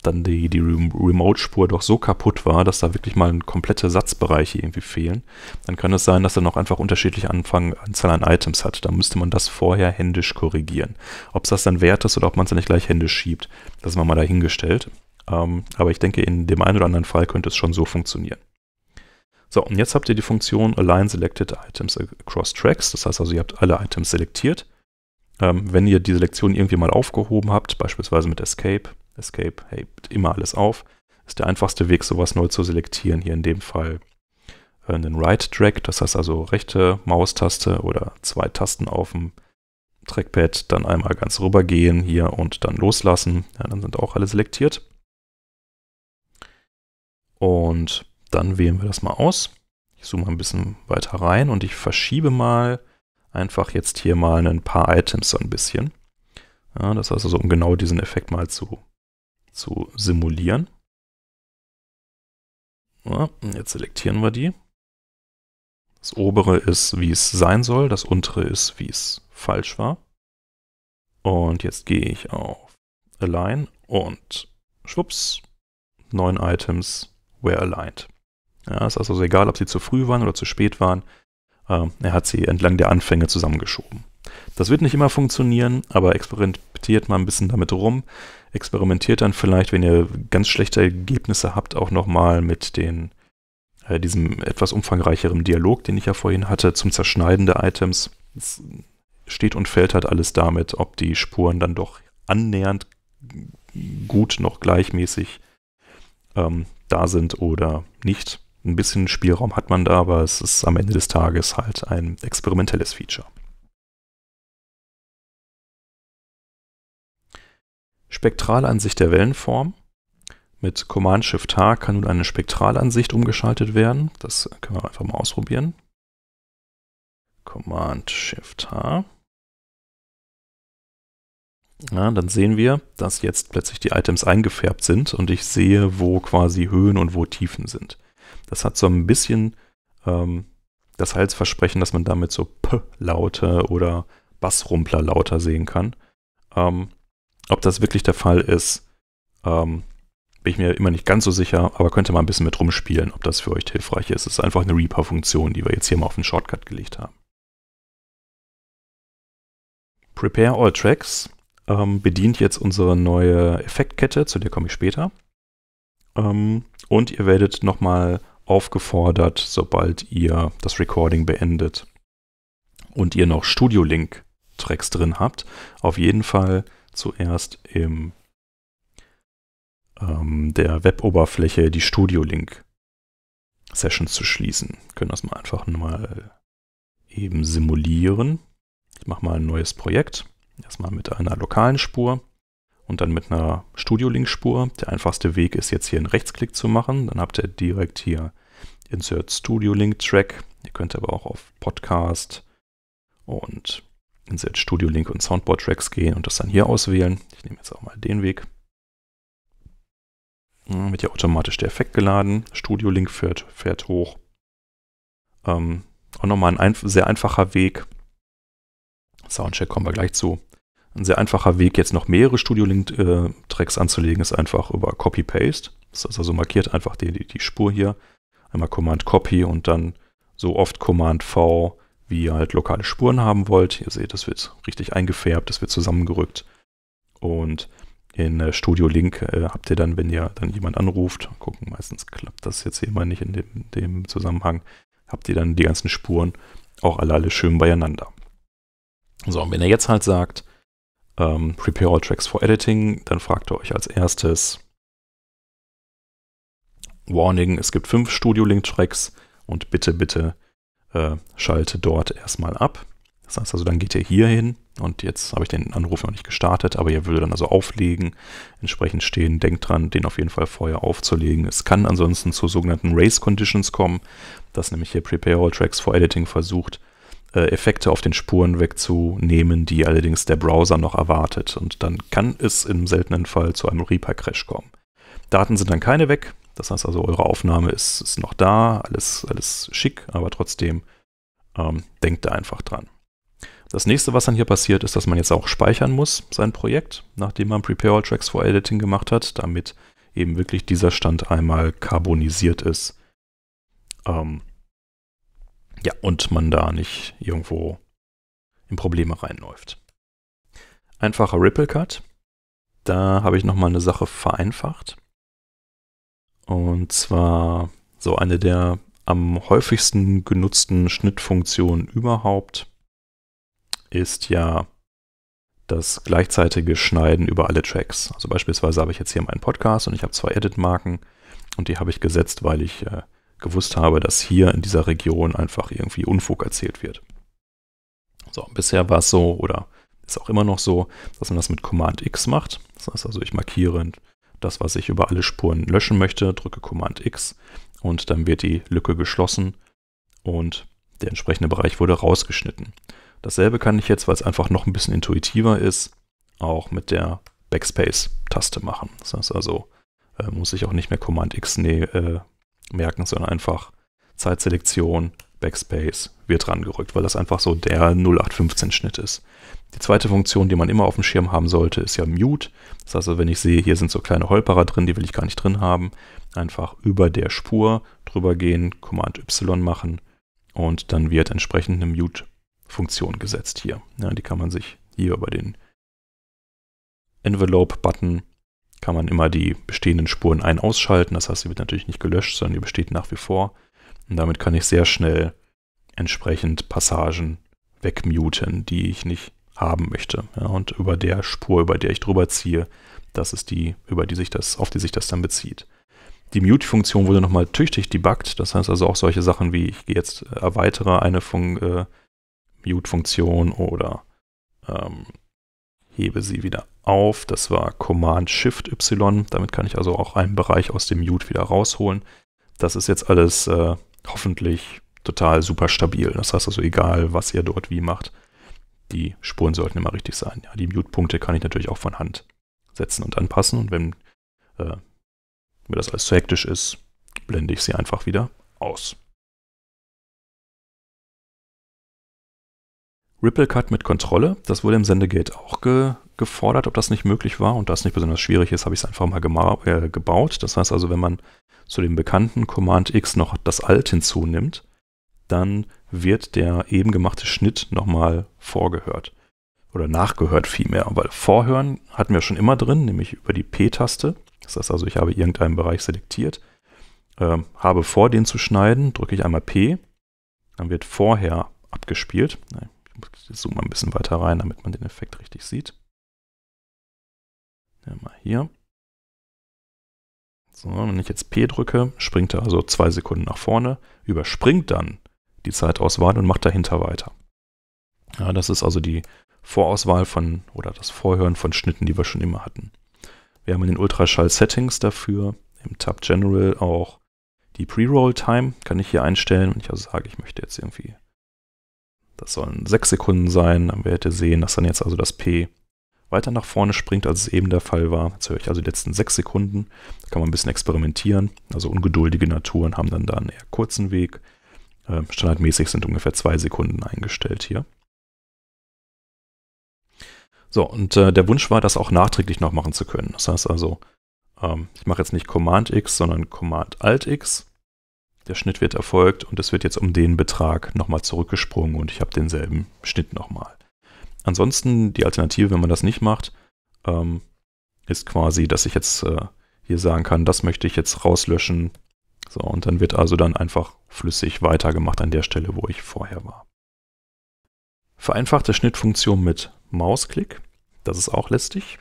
dann die, die Remote-Spur doch so kaputt war, dass da wirklich mal komplette Satzbereiche irgendwie fehlen, dann kann es sein, dass er noch einfach unterschiedliche Anfang, Anzahl an Items hat. Da müsste man das vorher händisch korrigieren. Ob es das dann wert ist oder ob man es dann nicht gleich händisch schiebt, das ist man mal dahingestellt. Ähm, aber ich denke, in dem einen oder anderen Fall könnte es schon so funktionieren. So, und jetzt habt ihr die Funktion Align Selected Items Across Tracks. Das heißt also, ihr habt alle Items selektiert. Ähm, wenn ihr die Selektion irgendwie mal aufgehoben habt, beispielsweise mit Escape, Escape hebt immer alles auf. Ist der einfachste Weg, sowas neu zu selektieren. Hier in dem Fall äh, einen Right-Drag, das heißt also rechte Maustaste oder zwei Tasten auf dem Trackpad, dann einmal ganz rüber gehen hier und dann loslassen. Ja, dann sind auch alle selektiert. Und dann wählen wir das mal aus. Ich zoome ein bisschen weiter rein und ich verschiebe mal einfach jetzt hier mal ein paar Items so ein bisschen. Ja, das heißt also, um genau diesen Effekt mal zu zu simulieren. Ja, jetzt selektieren wir die. Das obere ist, wie es sein soll, das untere ist, wie es falsch war. Und jetzt gehe ich auf Align und schwupps, neun Items were aligned. Ja, ist also egal, ob sie zu früh waren oder zu spät waren. Äh, er hat sie entlang der Anfänge zusammengeschoben. Das wird nicht immer funktionieren, aber experimentiert mal ein bisschen damit rum experimentiert dann vielleicht, wenn ihr ganz schlechte Ergebnisse habt, auch nochmal mit den, äh, diesem etwas umfangreicheren Dialog, den ich ja vorhin hatte, zum Zerschneiden der Items. Es steht und fällt halt alles damit, ob die Spuren dann doch annähernd gut noch gleichmäßig ähm, da sind oder nicht. Ein bisschen Spielraum hat man da, aber es ist am Ende des Tages halt ein experimentelles Feature. Spektralansicht der Wellenform. Mit Command Shift H kann nun eine Spektralansicht umgeschaltet werden. Das können wir einfach mal ausprobieren. Command Shift H. Ja, dann sehen wir, dass jetzt plötzlich die Items eingefärbt sind und ich sehe, wo quasi Höhen und wo Tiefen sind. Das hat so ein bisschen ähm, das Halsversprechen, dass man damit so P-Laute oder Bassrumpler-Lauter sehen kann. Ähm, ob das wirklich der Fall ist, ähm, bin ich mir immer nicht ganz so sicher, aber könnte mal ein bisschen mit rumspielen, ob das für euch hilfreich ist. Es ist einfach eine Reaper-Funktion, die wir jetzt hier mal auf den Shortcut gelegt haben. Prepare All Tracks ähm, bedient jetzt unsere neue Effektkette, zu der komme ich später. Ähm, und ihr werdet nochmal aufgefordert, sobald ihr das Recording beendet und ihr noch Studio Link Tracks drin habt, auf jeden Fall zuerst im ähm, der Web-Oberfläche die studio link session zu schließen. Wir können das mal einfach mal eben simulieren. Ich mache mal ein neues Projekt. Erstmal mit einer lokalen Spur und dann mit einer Studio-Link-Spur. Der einfachste Weg ist jetzt hier einen Rechtsklick zu machen. Dann habt ihr direkt hier Insert Studio Link Track. Ihr könnt aber auch auf Podcast und in Set Studio Link und Soundboard Tracks gehen und das dann hier auswählen. Ich nehme jetzt auch mal den Weg. Dann wird ja automatisch der Effekt geladen. Studio Link fährt, fährt hoch. Ähm, auch nochmal ein einf sehr einfacher Weg. Soundcheck kommen wir gleich zu. Ein sehr einfacher Weg, jetzt noch mehrere Studio Link-Tracks äh, anzulegen, ist einfach über Copy-Paste. Das ist also markiert einfach die, die, die Spur hier. Einmal Command Copy und dann so oft Command V wie ihr halt lokale Spuren haben wollt. Ihr seht, das wird richtig eingefärbt, das wird zusammengerückt. Und in äh, Studio Link äh, habt ihr dann, wenn ihr dann jemand anruft, gucken, meistens klappt das jetzt hier mal nicht in dem, dem Zusammenhang, habt ihr dann die ganzen Spuren auch alle, alle schön beieinander. So, und wenn ihr jetzt halt sagt, ähm, Prepare all tracks for editing, dann fragt ihr euch als erstes, Warning, es gibt fünf Studio Link Tracks und bitte, bitte äh, schalte dort erstmal ab. Das heißt also, dann geht ihr hier hin und jetzt habe ich den Anruf noch nicht gestartet, aber ihr würde dann also auflegen, entsprechend stehen. Denkt dran, den auf jeden Fall vorher aufzulegen. Es kann ansonsten zu sogenannten Race Conditions kommen, dass nämlich hier Prepare All Tracks for Editing versucht, äh, Effekte auf den Spuren wegzunehmen, die allerdings der Browser noch erwartet. Und dann kann es im seltenen Fall zu einem Reaper-Crash kommen. Daten sind dann keine weg, das heißt also, eure Aufnahme ist, ist noch da, alles, alles schick, aber trotzdem ähm, denkt da einfach dran. Das nächste, was dann hier passiert, ist, dass man jetzt auch speichern muss, sein Projekt, nachdem man Prepare All Tracks for Editing gemacht hat, damit eben wirklich dieser Stand einmal carbonisiert ist. Ähm, ja, und man da nicht irgendwo in Probleme reinläuft. Einfacher Ripple Cut. Da habe ich nochmal eine Sache vereinfacht. Und zwar so eine der am häufigsten genutzten Schnittfunktionen überhaupt ist ja das gleichzeitige Schneiden über alle Tracks. Also beispielsweise habe ich jetzt hier meinen Podcast und ich habe zwei Edit-Marken und die habe ich gesetzt, weil ich äh, gewusst habe, dass hier in dieser Region einfach irgendwie Unfug erzählt wird. So, bisher war es so oder ist auch immer noch so, dass man das mit Command X macht. Das heißt also, ich markiere das, was ich über alle Spuren löschen möchte, drücke Command X und dann wird die Lücke geschlossen und der entsprechende Bereich wurde rausgeschnitten. Dasselbe kann ich jetzt, weil es einfach noch ein bisschen intuitiver ist, auch mit der Backspace-Taste machen. Das heißt also, äh, muss ich auch nicht mehr Command X nee, äh, merken, sondern einfach Zeitselektion, Backspace wird rangerückt, weil das einfach so der 0815-Schnitt ist. Die zweite Funktion, die man immer auf dem Schirm haben sollte, ist ja Mute. Das heißt, also, wenn ich sehe, hier sind so kleine Holperer drin, die will ich gar nicht drin haben, einfach über der Spur drüber gehen, Command Y machen und dann wird entsprechend eine Mute-Funktion gesetzt hier. Ja, die kann man sich hier über den Envelope-Button kann man immer die bestehenden Spuren ein- ausschalten. Das heißt, sie wird natürlich nicht gelöscht, sondern die besteht nach wie vor. Und damit kann ich sehr schnell entsprechend Passagen wegmuten, die ich nicht haben möchte. Ja, und über der Spur, über der ich drüber ziehe, das ist die, über die sich das, auf die sich das dann bezieht. Die Mute-Funktion wurde nochmal tüchtig debuggt. Das heißt also auch solche Sachen wie ich gehe jetzt äh, erweitere eine Fun äh, Mute-Funktion oder ähm, hebe sie wieder auf. Das war Command-Shift-Y. Damit kann ich also auch einen Bereich aus dem Mute wieder rausholen. Das ist jetzt alles äh, hoffentlich total super stabil. Das heißt also, egal was ihr dort wie macht, die Spuren sollten immer richtig sein. Ja, die Mute-Punkte kann ich natürlich auch von Hand setzen und anpassen. Und wenn äh, mir das alles zu hektisch ist, blende ich sie einfach wieder aus. Ripple Cut mit Kontrolle, das wurde im Sendegate auch ge gefordert, ob das nicht möglich war. Und da es nicht besonders schwierig ist, habe ich es einfach mal äh, gebaut. Das heißt also, wenn man zu dem bekannten Command X noch das Alt hinzunimmt, dann wird der eben gemachte Schnitt nochmal vorgehört. Oder nachgehört vielmehr. Weil Vorhören hatten wir schon immer drin, nämlich über die P-Taste. Das heißt also, ich habe irgendeinen Bereich selektiert, äh, habe vor, den zu schneiden, drücke ich einmal P, dann wird vorher abgespielt. Ich zoome mal ein bisschen weiter rein, damit man den Effekt richtig sieht. Ja, mal hier. So, ne? wenn ich jetzt P drücke, springt er also zwei Sekunden nach vorne, überspringt dann die Zeitauswahl und macht dahinter weiter. Ja, das ist also die Vorauswahl von oder das Vorhören von Schnitten, die wir schon immer hatten. Wir haben in den Ultraschall-Settings dafür im Tab General auch die Pre-Roll-Time, kann ich hier einstellen. Wenn ich also sage, ich möchte jetzt irgendwie, das sollen sechs Sekunden sein, dann werdet ihr sehen, dass dann jetzt also das P weiter nach vorne springt, als es eben der Fall war. Jetzt höre ich also die letzten sechs Sekunden. Da kann man ein bisschen experimentieren. Also ungeduldige Naturen haben dann da einen eher kurzen Weg. Ähm, standardmäßig sind ungefähr zwei Sekunden eingestellt hier. So, und äh, der Wunsch war, das auch nachträglich noch machen zu können. Das heißt also, ähm, ich mache jetzt nicht Command X, sondern Command Alt X. Der Schnitt wird erfolgt und es wird jetzt um den Betrag nochmal zurückgesprungen und ich habe denselben Schnitt nochmal. Ansonsten die Alternative, wenn man das nicht macht, ähm, ist quasi, dass ich jetzt äh, hier sagen kann, das möchte ich jetzt rauslöschen. So, und dann wird also dann einfach flüssig weitergemacht an der Stelle, wo ich vorher war. Vereinfachte Schnittfunktion mit Mausklick, das ist auch lästig.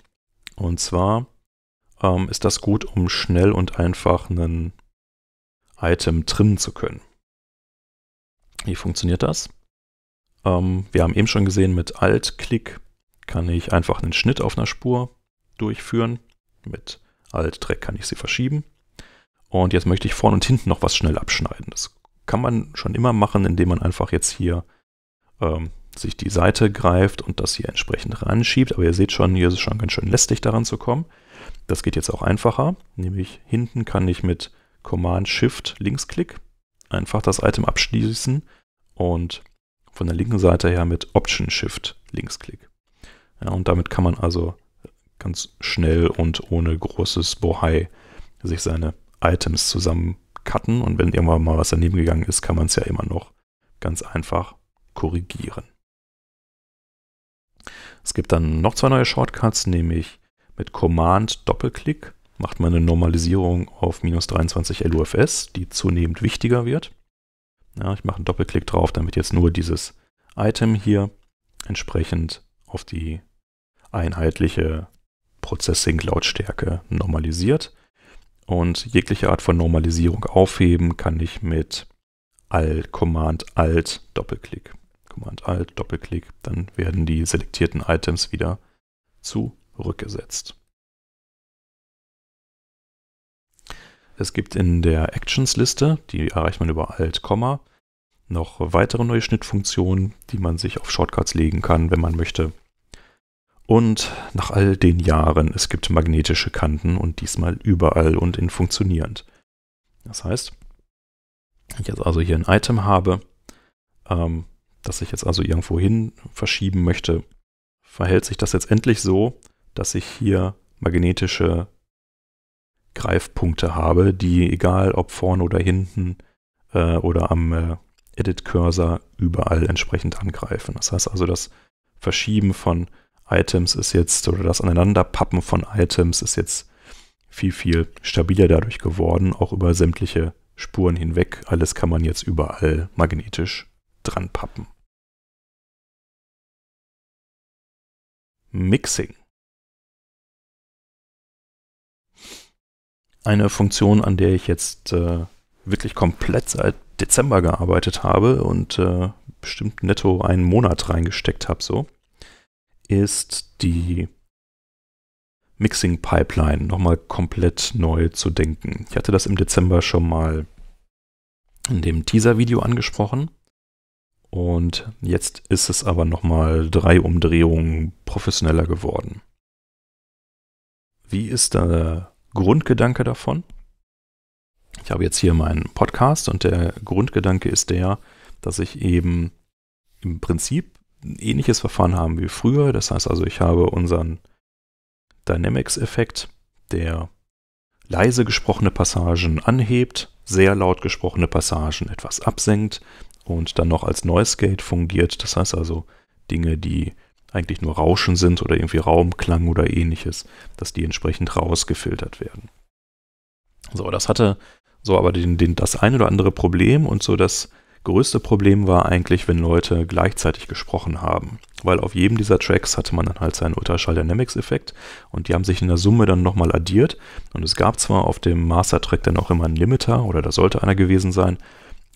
Und zwar ähm, ist das gut, um schnell und einfach einen Item trimmen zu können. Wie funktioniert das? Ähm, wir haben eben schon gesehen, mit Alt-Klick kann ich einfach einen Schnitt auf einer Spur durchführen. Mit alt dreck kann ich sie verschieben. Und jetzt möchte ich vorne und hinten noch was schnell abschneiden. Das kann man schon immer machen, indem man einfach jetzt hier ähm, sich die Seite greift und das hier entsprechend ranschiebt. Aber ihr seht schon, hier ist es schon ganz schön lästig daran zu kommen. Das geht jetzt auch einfacher, nämlich hinten kann ich mit Command Shift Linksklick einfach das Item abschließen und von der linken Seite her mit Option Shift Linksklick. Ja, und damit kann man also ganz schnell und ohne großes Bohai sich seine Items zusammen cutten. und wenn irgendwann mal was daneben gegangen ist, kann man es ja immer noch ganz einfach korrigieren. Es gibt dann noch zwei neue Shortcuts, nämlich mit Command Doppelklick macht man eine Normalisierung auf minus 23 LUFS, die zunehmend wichtiger wird. Ja, ich mache einen Doppelklick drauf, damit jetzt nur dieses Item hier entsprechend auf die einheitliche Processing-Lautstärke normalisiert. Und jegliche Art von Normalisierung aufheben kann ich mit Alt, Command Alt, Doppelklick. Command Alt, Doppelklick, dann werden die selektierten Items wieder zurückgesetzt. Es gibt in der Actions-Liste, die erreicht man über Alt, Komma, noch weitere neue Schnittfunktionen, die man sich auf Shortcuts legen kann, wenn man möchte. Und nach all den Jahren, es gibt magnetische Kanten und diesmal überall und in funktionierend. Das heißt, wenn ich jetzt also hier ein Item habe, ähm, das ich jetzt also irgendwo hin verschieben möchte, verhält sich das jetzt endlich so, dass ich hier magnetische Greifpunkte habe, die egal ob vorne oder hinten äh, oder am äh, Edit-Cursor überall entsprechend angreifen. Das heißt also, das Verschieben von Items ist jetzt oder das Aneinanderpappen von Items ist jetzt viel, viel stabiler dadurch geworden, auch über sämtliche Spuren hinweg. Alles kann man jetzt überall magnetisch dranpappen. Mixing. eine Funktion, an der ich jetzt äh, wirklich komplett seit Dezember gearbeitet habe und äh, bestimmt netto einen Monat reingesteckt habe, so, ist die Mixing Pipeline nochmal komplett neu zu denken. Ich hatte das im Dezember schon mal in dem Teaser-Video angesprochen. Und jetzt ist es aber nochmal drei Umdrehungen professioneller geworden. Wie ist da Grundgedanke davon. Ich habe jetzt hier meinen Podcast und der Grundgedanke ist der, dass ich eben im Prinzip ein ähnliches Verfahren haben wie früher. Das heißt also, ich habe unseren Dynamics-Effekt, der leise gesprochene Passagen anhebt, sehr laut gesprochene Passagen etwas absenkt und dann noch als Noise Gate fungiert. Das heißt also, Dinge, die eigentlich nur Rauschen sind oder irgendwie Raumklang oder ähnliches, dass die entsprechend rausgefiltert werden. So, das hatte so aber den, den, das ein oder andere Problem und so das größte Problem war eigentlich, wenn Leute gleichzeitig gesprochen haben, weil auf jedem dieser Tracks hatte man dann halt seinen Ultraschall Dynamics Effekt und die haben sich in der Summe dann nochmal addiert und es gab zwar auf dem Master Track dann auch immer einen Limiter oder da sollte einer gewesen sein,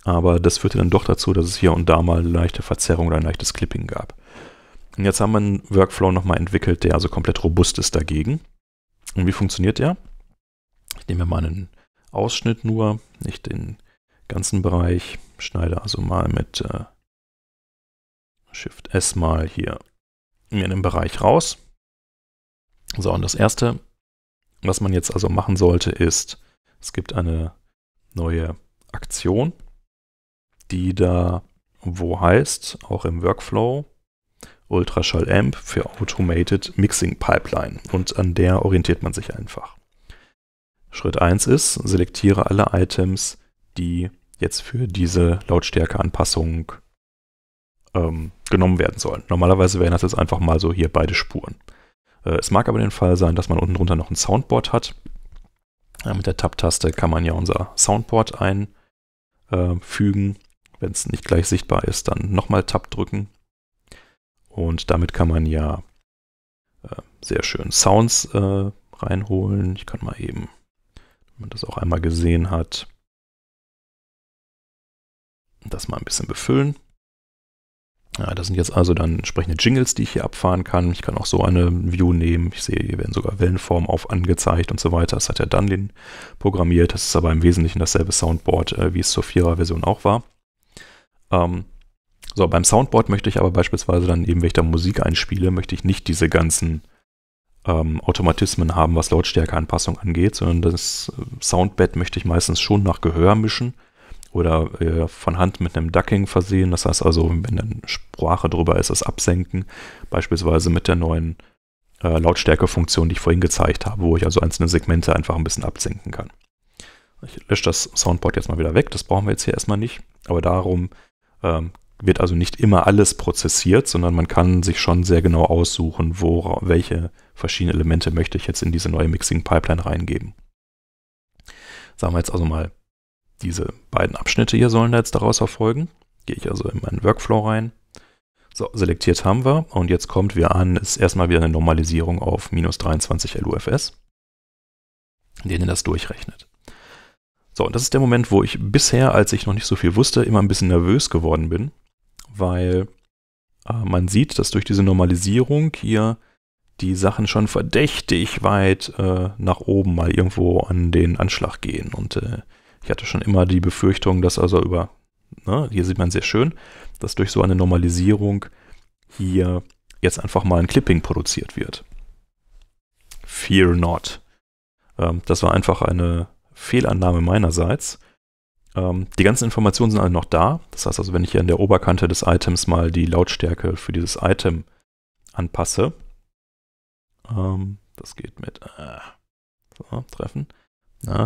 aber das führte dann doch dazu, dass es hier und da mal eine leichte Verzerrung oder ein leichtes Clipping gab. Und jetzt haben wir einen Workflow nochmal entwickelt, der also komplett robust ist dagegen. Und wie funktioniert der? Ich nehme mal einen Ausschnitt nur, nicht den ganzen Bereich, schneide also mal mit äh, Shift S mal hier in den Bereich raus. So, und das erste, was man jetzt also machen sollte, ist, es gibt eine neue Aktion, die da wo heißt, auch im Workflow, Ultraschall Amp für Automated Mixing Pipeline und an der orientiert man sich einfach. Schritt 1 ist, selektiere alle Items, die jetzt für diese Lautstärkeanpassung ähm, genommen werden sollen. Normalerweise wären das jetzt einfach mal so hier beide Spuren. Äh, es mag aber den Fall sein, dass man unten drunter noch ein Soundboard hat. Äh, mit der Tab-Taste kann man ja unser Soundboard einfügen. Äh, Wenn es nicht gleich sichtbar ist, dann nochmal Tab drücken und damit kann man ja äh, sehr schön Sounds äh, reinholen. Ich kann mal eben, wenn man das auch einmal gesehen hat, das mal ein bisschen befüllen. Ja, das sind jetzt also dann entsprechende Jingles, die ich hier abfahren kann. Ich kann auch so eine View nehmen. Ich sehe, hier werden sogar Wellenformen auf angezeigt und so weiter. Das hat der Dunlin programmiert. Das ist aber im Wesentlichen dasselbe Soundboard, äh, wie es zur Vierer-Version auch war. Ähm, so, beim Soundboard möchte ich aber beispielsweise dann eben, wenn ich da Musik einspiele, möchte ich nicht diese ganzen ähm, Automatismen haben, was Lautstärkeanpassung angeht, sondern das äh, Soundbed möchte ich meistens schon nach Gehör mischen oder äh, von Hand mit einem Ducking versehen. Das heißt also, wenn dann Sprache drüber ist, das absenken, beispielsweise mit der neuen äh, Lautstärkefunktion, die ich vorhin gezeigt habe, wo ich also einzelne Segmente einfach ein bisschen absenken kann. Ich lösche das Soundboard jetzt mal wieder weg, das brauchen wir jetzt hier erstmal nicht, aber darum ähm, wird also nicht immer alles prozessiert, sondern man kann sich schon sehr genau aussuchen, wo, welche verschiedenen Elemente möchte ich jetzt in diese neue Mixing-Pipeline reingeben. Sagen wir jetzt also mal, diese beiden Abschnitte hier sollen da jetzt daraus erfolgen. Gehe ich also in meinen Workflow rein. So, selektiert haben wir und jetzt kommt wir an, ist erstmal wieder eine Normalisierung auf minus 23 LUFS, denen das durchrechnet. So, und das ist der Moment, wo ich bisher, als ich noch nicht so viel wusste, immer ein bisschen nervös geworden bin, weil äh, man sieht, dass durch diese Normalisierung hier die Sachen schon verdächtig weit äh, nach oben mal irgendwo an den Anschlag gehen. Und äh, ich hatte schon immer die Befürchtung, dass also über, ne, hier sieht man sehr schön, dass durch so eine Normalisierung hier jetzt einfach mal ein Clipping produziert wird. Fear not. Ähm, das war einfach eine Fehlannahme meinerseits. Ähm, die ganzen Informationen sind alle noch da. Das heißt also, wenn ich hier an der Oberkante des Items mal die Lautstärke für dieses Item anpasse, ähm, das geht mit äh, so, Treffen,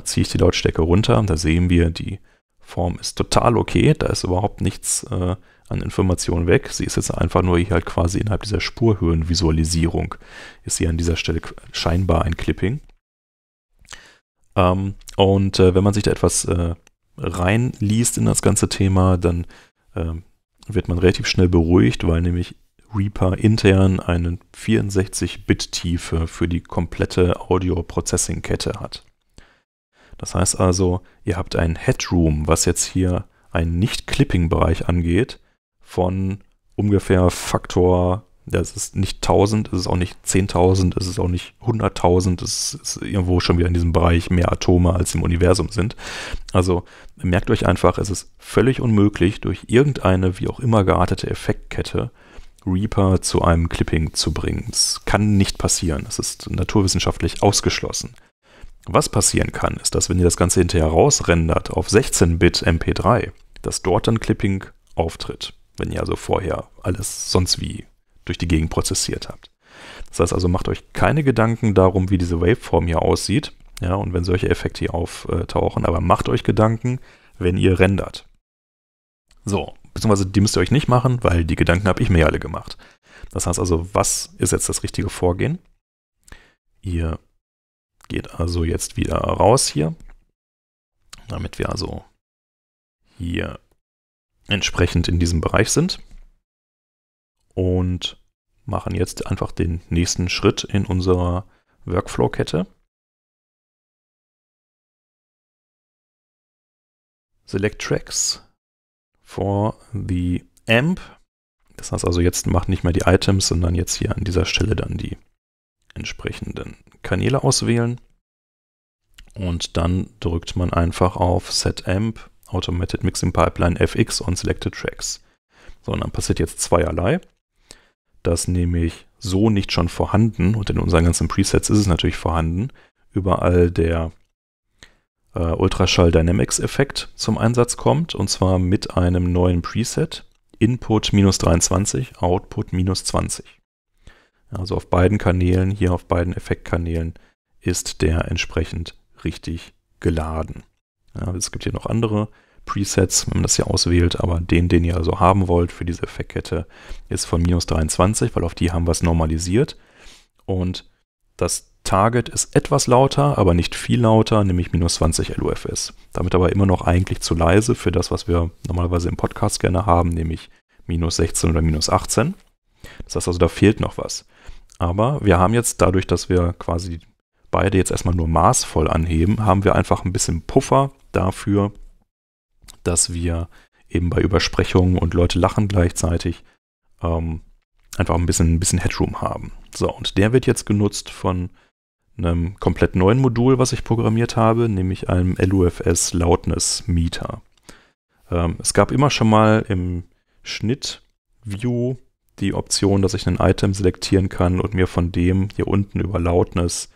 ziehe ich die Lautstärke runter. Da sehen wir, die Form ist total okay. Da ist überhaupt nichts äh, an Informationen weg. Sie ist jetzt einfach nur hier halt quasi innerhalb dieser Spurhöhenvisualisierung. Ist hier an dieser Stelle scheinbar ein Clipping. Ähm, und äh, wenn man sich da etwas äh, reinliest in das ganze Thema, dann äh, wird man relativ schnell beruhigt, weil nämlich Reaper intern eine 64-Bit-Tiefe für die komplette Audio-Processing-Kette hat. Das heißt also, ihr habt ein Headroom, was jetzt hier einen Nicht-Clipping-Bereich angeht, von ungefähr Faktor das ist nicht 1000, es ist auch nicht 10.000, es ist auch nicht 100.000, es ist irgendwo schon wieder in diesem Bereich mehr Atome als im Universum sind. Also merkt euch einfach, es ist völlig unmöglich, durch irgendeine wie auch immer geartete Effektkette Reaper zu einem Clipping zu bringen. Es kann nicht passieren, es ist naturwissenschaftlich ausgeschlossen. Was passieren kann, ist, dass wenn ihr das Ganze hinterher rausrendert auf 16-Bit MP3, dass dort dann Clipping auftritt, wenn ihr also vorher alles sonst wie durch die Gegend prozessiert habt. Das heißt also, macht euch keine Gedanken darum, wie diese Waveform hier aussieht. Ja, und wenn solche Effekte hier auftauchen, aber macht euch Gedanken, wenn ihr rendert. So, beziehungsweise die müsst ihr euch nicht machen, weil die Gedanken habe ich mir alle gemacht. Das heißt also, was ist jetzt das richtige Vorgehen? Ihr geht also jetzt wieder raus hier, damit wir also hier entsprechend in diesem Bereich sind. Und machen jetzt einfach den nächsten Schritt in unserer Workflow-Kette. Select Tracks for the AMP. Das heißt also, jetzt macht nicht mehr die Items, sondern jetzt hier an dieser Stelle dann die entsprechenden Kanäle auswählen. Und dann drückt man einfach auf Set Amp, Automated Mixing Pipeline FX und Selected Tracks. So, und dann passiert jetzt zweierlei das nämlich so nicht schon vorhanden, und in unseren ganzen Presets ist es natürlich vorhanden, überall der äh, Ultraschall Dynamics Effekt zum Einsatz kommt, und zwar mit einem neuen Preset, Input minus 23, Output minus 20. Also auf beiden Kanälen, hier auf beiden Effektkanälen, ist der entsprechend richtig geladen. Ja, es gibt hier noch andere Presets, wenn man das hier auswählt, aber den, den ihr also haben wollt für diese Effektkette, ist von minus 23, weil auf die haben wir es normalisiert. Und das Target ist etwas lauter, aber nicht viel lauter, nämlich minus 20 LUFS. Damit aber immer noch eigentlich zu leise für das, was wir normalerweise im Podcast gerne haben, nämlich minus 16 oder minus 18. Das heißt also, da fehlt noch was. Aber wir haben jetzt dadurch, dass wir quasi beide jetzt erstmal nur maßvoll anheben, haben wir einfach ein bisschen Puffer dafür, dass wir eben bei Übersprechungen und Leute lachen gleichzeitig ähm, einfach ein bisschen, ein bisschen Headroom haben. So, und der wird jetzt genutzt von einem komplett neuen Modul, was ich programmiert habe, nämlich einem LUFS Loudness Meter. Ähm, es gab immer schon mal im Schnitt View die Option, dass ich ein Item selektieren kann und mir von dem hier unten über Loudness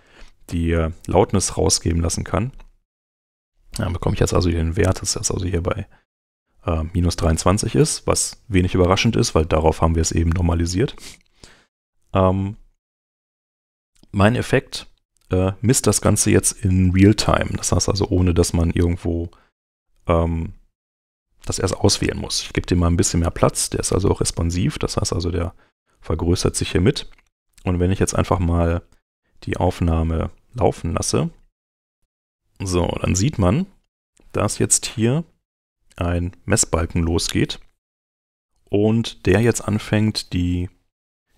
die äh, Loudness rausgeben lassen kann. Dann bekomme ich jetzt also den Wert, dass das also hier bei äh, minus 23 ist, was wenig überraschend ist, weil darauf haben wir es eben normalisiert. Ähm, mein Effekt äh, misst das Ganze jetzt in Realtime. Das heißt also, ohne dass man irgendwo ähm, das erst auswählen muss. Ich gebe dem mal ein bisschen mehr Platz, der ist also auch responsiv, das heißt also, der vergrößert sich hier mit. Und wenn ich jetzt einfach mal die Aufnahme laufen lasse, so, dann sieht man, dass jetzt hier ein Messbalken losgeht und der jetzt anfängt, die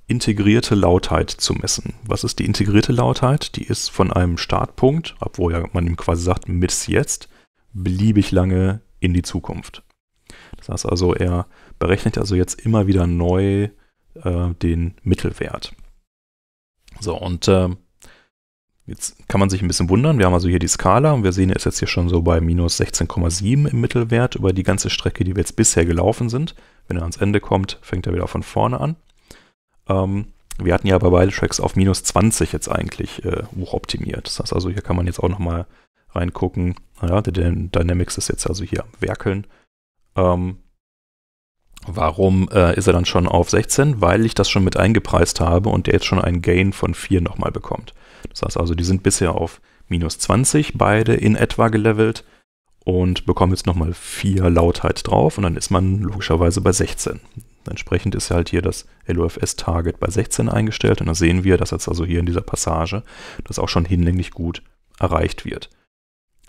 integrierte Lautheit zu messen. Was ist die integrierte Lautheit? Die ist von einem Startpunkt, obwohl ja man ihm quasi sagt, miss jetzt, beliebig lange in die Zukunft. Das heißt also, er berechnet also jetzt immer wieder neu äh, den Mittelwert. So, und äh, Jetzt kann man sich ein bisschen wundern. Wir haben also hier die Skala und wir sehen, er ist jetzt hier schon so bei minus 16,7 im Mittelwert über die ganze Strecke, die wir jetzt bisher gelaufen sind. Wenn er ans Ende kommt, fängt er wieder von vorne an. Ähm, wir hatten ja bei beide Tracks auf minus 20 jetzt eigentlich äh, hochoptimiert. Das heißt also, hier kann man jetzt auch nochmal reingucken. Ja, der Dynamics ist jetzt also hier am Werkeln. Ähm, Warum äh, ist er dann schon auf 16? Weil ich das schon mit eingepreist habe und der jetzt schon einen Gain von 4 nochmal bekommt. Das heißt also, die sind bisher auf minus 20 beide in etwa gelevelt und bekommen jetzt nochmal 4 Lautheit drauf und dann ist man logischerweise bei 16. Entsprechend ist halt hier das LOFS-Target bei 16 eingestellt und da sehen wir, dass jetzt also hier in dieser Passage das auch schon hinlänglich gut erreicht wird.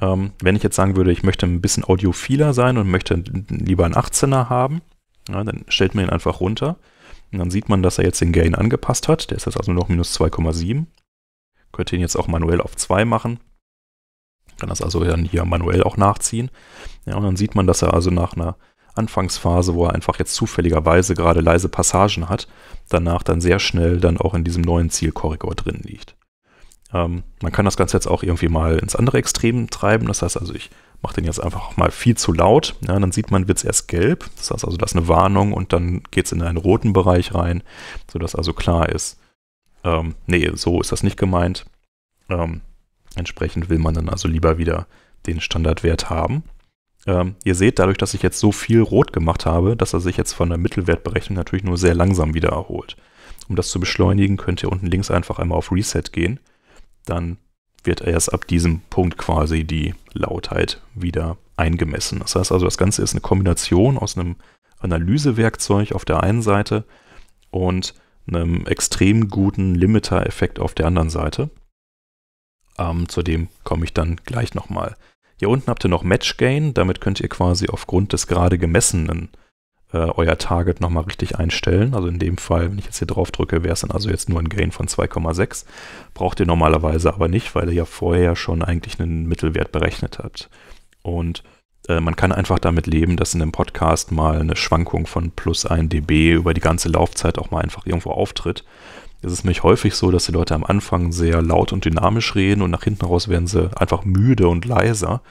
Ähm, wenn ich jetzt sagen würde, ich möchte ein bisschen audiophiler sein und möchte lieber einen 18er haben, ja, dann stellt man ihn einfach runter und dann sieht man, dass er jetzt den Gain angepasst hat. Der ist jetzt also nur noch minus 2,7. Könnte ihn jetzt auch manuell auf 2 machen. Kann das also dann hier manuell auch nachziehen. Ja, und dann sieht man, dass er also nach einer Anfangsphase, wo er einfach jetzt zufälligerweise gerade leise Passagen hat, danach dann sehr schnell dann auch in diesem neuen Zielkorridor drin liegt. Ähm, man kann das Ganze jetzt auch irgendwie mal ins andere Extrem treiben. Das heißt also, ich mache den jetzt einfach mal viel zu laut. Ja, dann sieht man, wird es erst gelb. Das heißt also, das ist eine Warnung und dann geht es in einen roten Bereich rein, sodass also klar ist, ähm, nee, so ist das nicht gemeint. Ähm, entsprechend will man dann also lieber wieder den Standardwert haben. Ähm, ihr seht, dadurch, dass ich jetzt so viel rot gemacht habe, dass er sich jetzt von der Mittelwertberechnung natürlich nur sehr langsam wieder erholt. Um das zu beschleunigen, könnt ihr unten links einfach einmal auf Reset gehen. Dann wird erst ab diesem Punkt quasi die Lautheit wieder eingemessen. Das heißt also, das Ganze ist eine Kombination aus einem Analysewerkzeug auf der einen Seite und einem extrem guten Limiter-Effekt auf der anderen Seite. Ähm, zu dem komme ich dann gleich nochmal. Hier unten habt ihr noch Match Gain, damit könnt ihr quasi aufgrund des gerade gemessenen äh, euer Target nochmal richtig einstellen. Also in dem Fall, wenn ich jetzt hier drauf drücke, wäre es dann also jetzt nur ein Gain von 2,6. Braucht ihr normalerweise aber nicht, weil ihr ja vorher schon eigentlich einen Mittelwert berechnet habt. Und äh, man kann einfach damit leben, dass in einem Podcast mal eine Schwankung von plus 1 dB über die ganze Laufzeit auch mal einfach irgendwo auftritt. Es ist nämlich häufig so, dass die Leute am Anfang sehr laut und dynamisch reden und nach hinten raus werden sie einfach müde und leiser.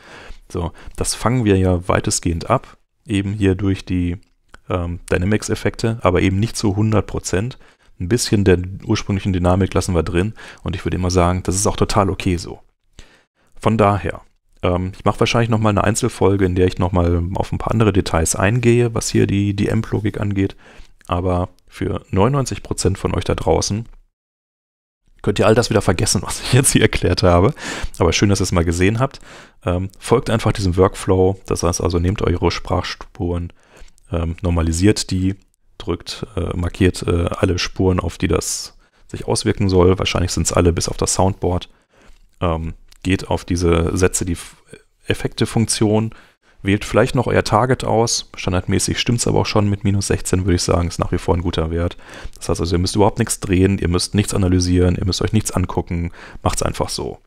So, das fangen wir ja weitestgehend ab, eben hier durch die ähm, Dynamics-Effekte, aber eben nicht zu 100 Prozent. Ein bisschen der ursprünglichen Dynamik lassen wir drin und ich würde immer sagen, das ist auch total okay so. Von daher, ähm, ich mache wahrscheinlich nochmal eine Einzelfolge, in der ich nochmal auf ein paar andere Details eingehe, was hier die, die logik angeht. Aber für 99% von euch da draußen könnt ihr all das wieder vergessen, (laughs) was ich jetzt hier erklärt habe. Aber schön, dass ihr es mal gesehen habt. Ähm, folgt einfach diesem Workflow. Das heißt also, nehmt eure Sprachspuren, ähm, normalisiert die, drückt, äh, markiert äh, alle Spuren, auf die das sich auswirken soll. Wahrscheinlich sind es alle bis auf das Soundboard. Ähm, geht auf diese Sätze die Effekte-Funktion, wählt vielleicht noch euer Target aus. Standardmäßig stimmt es aber auch schon mit minus 16, würde ich sagen, ist nach wie vor ein guter Wert. Das heißt also, ihr müsst überhaupt nichts drehen, ihr müsst nichts analysieren, ihr müsst euch nichts angucken, macht es einfach so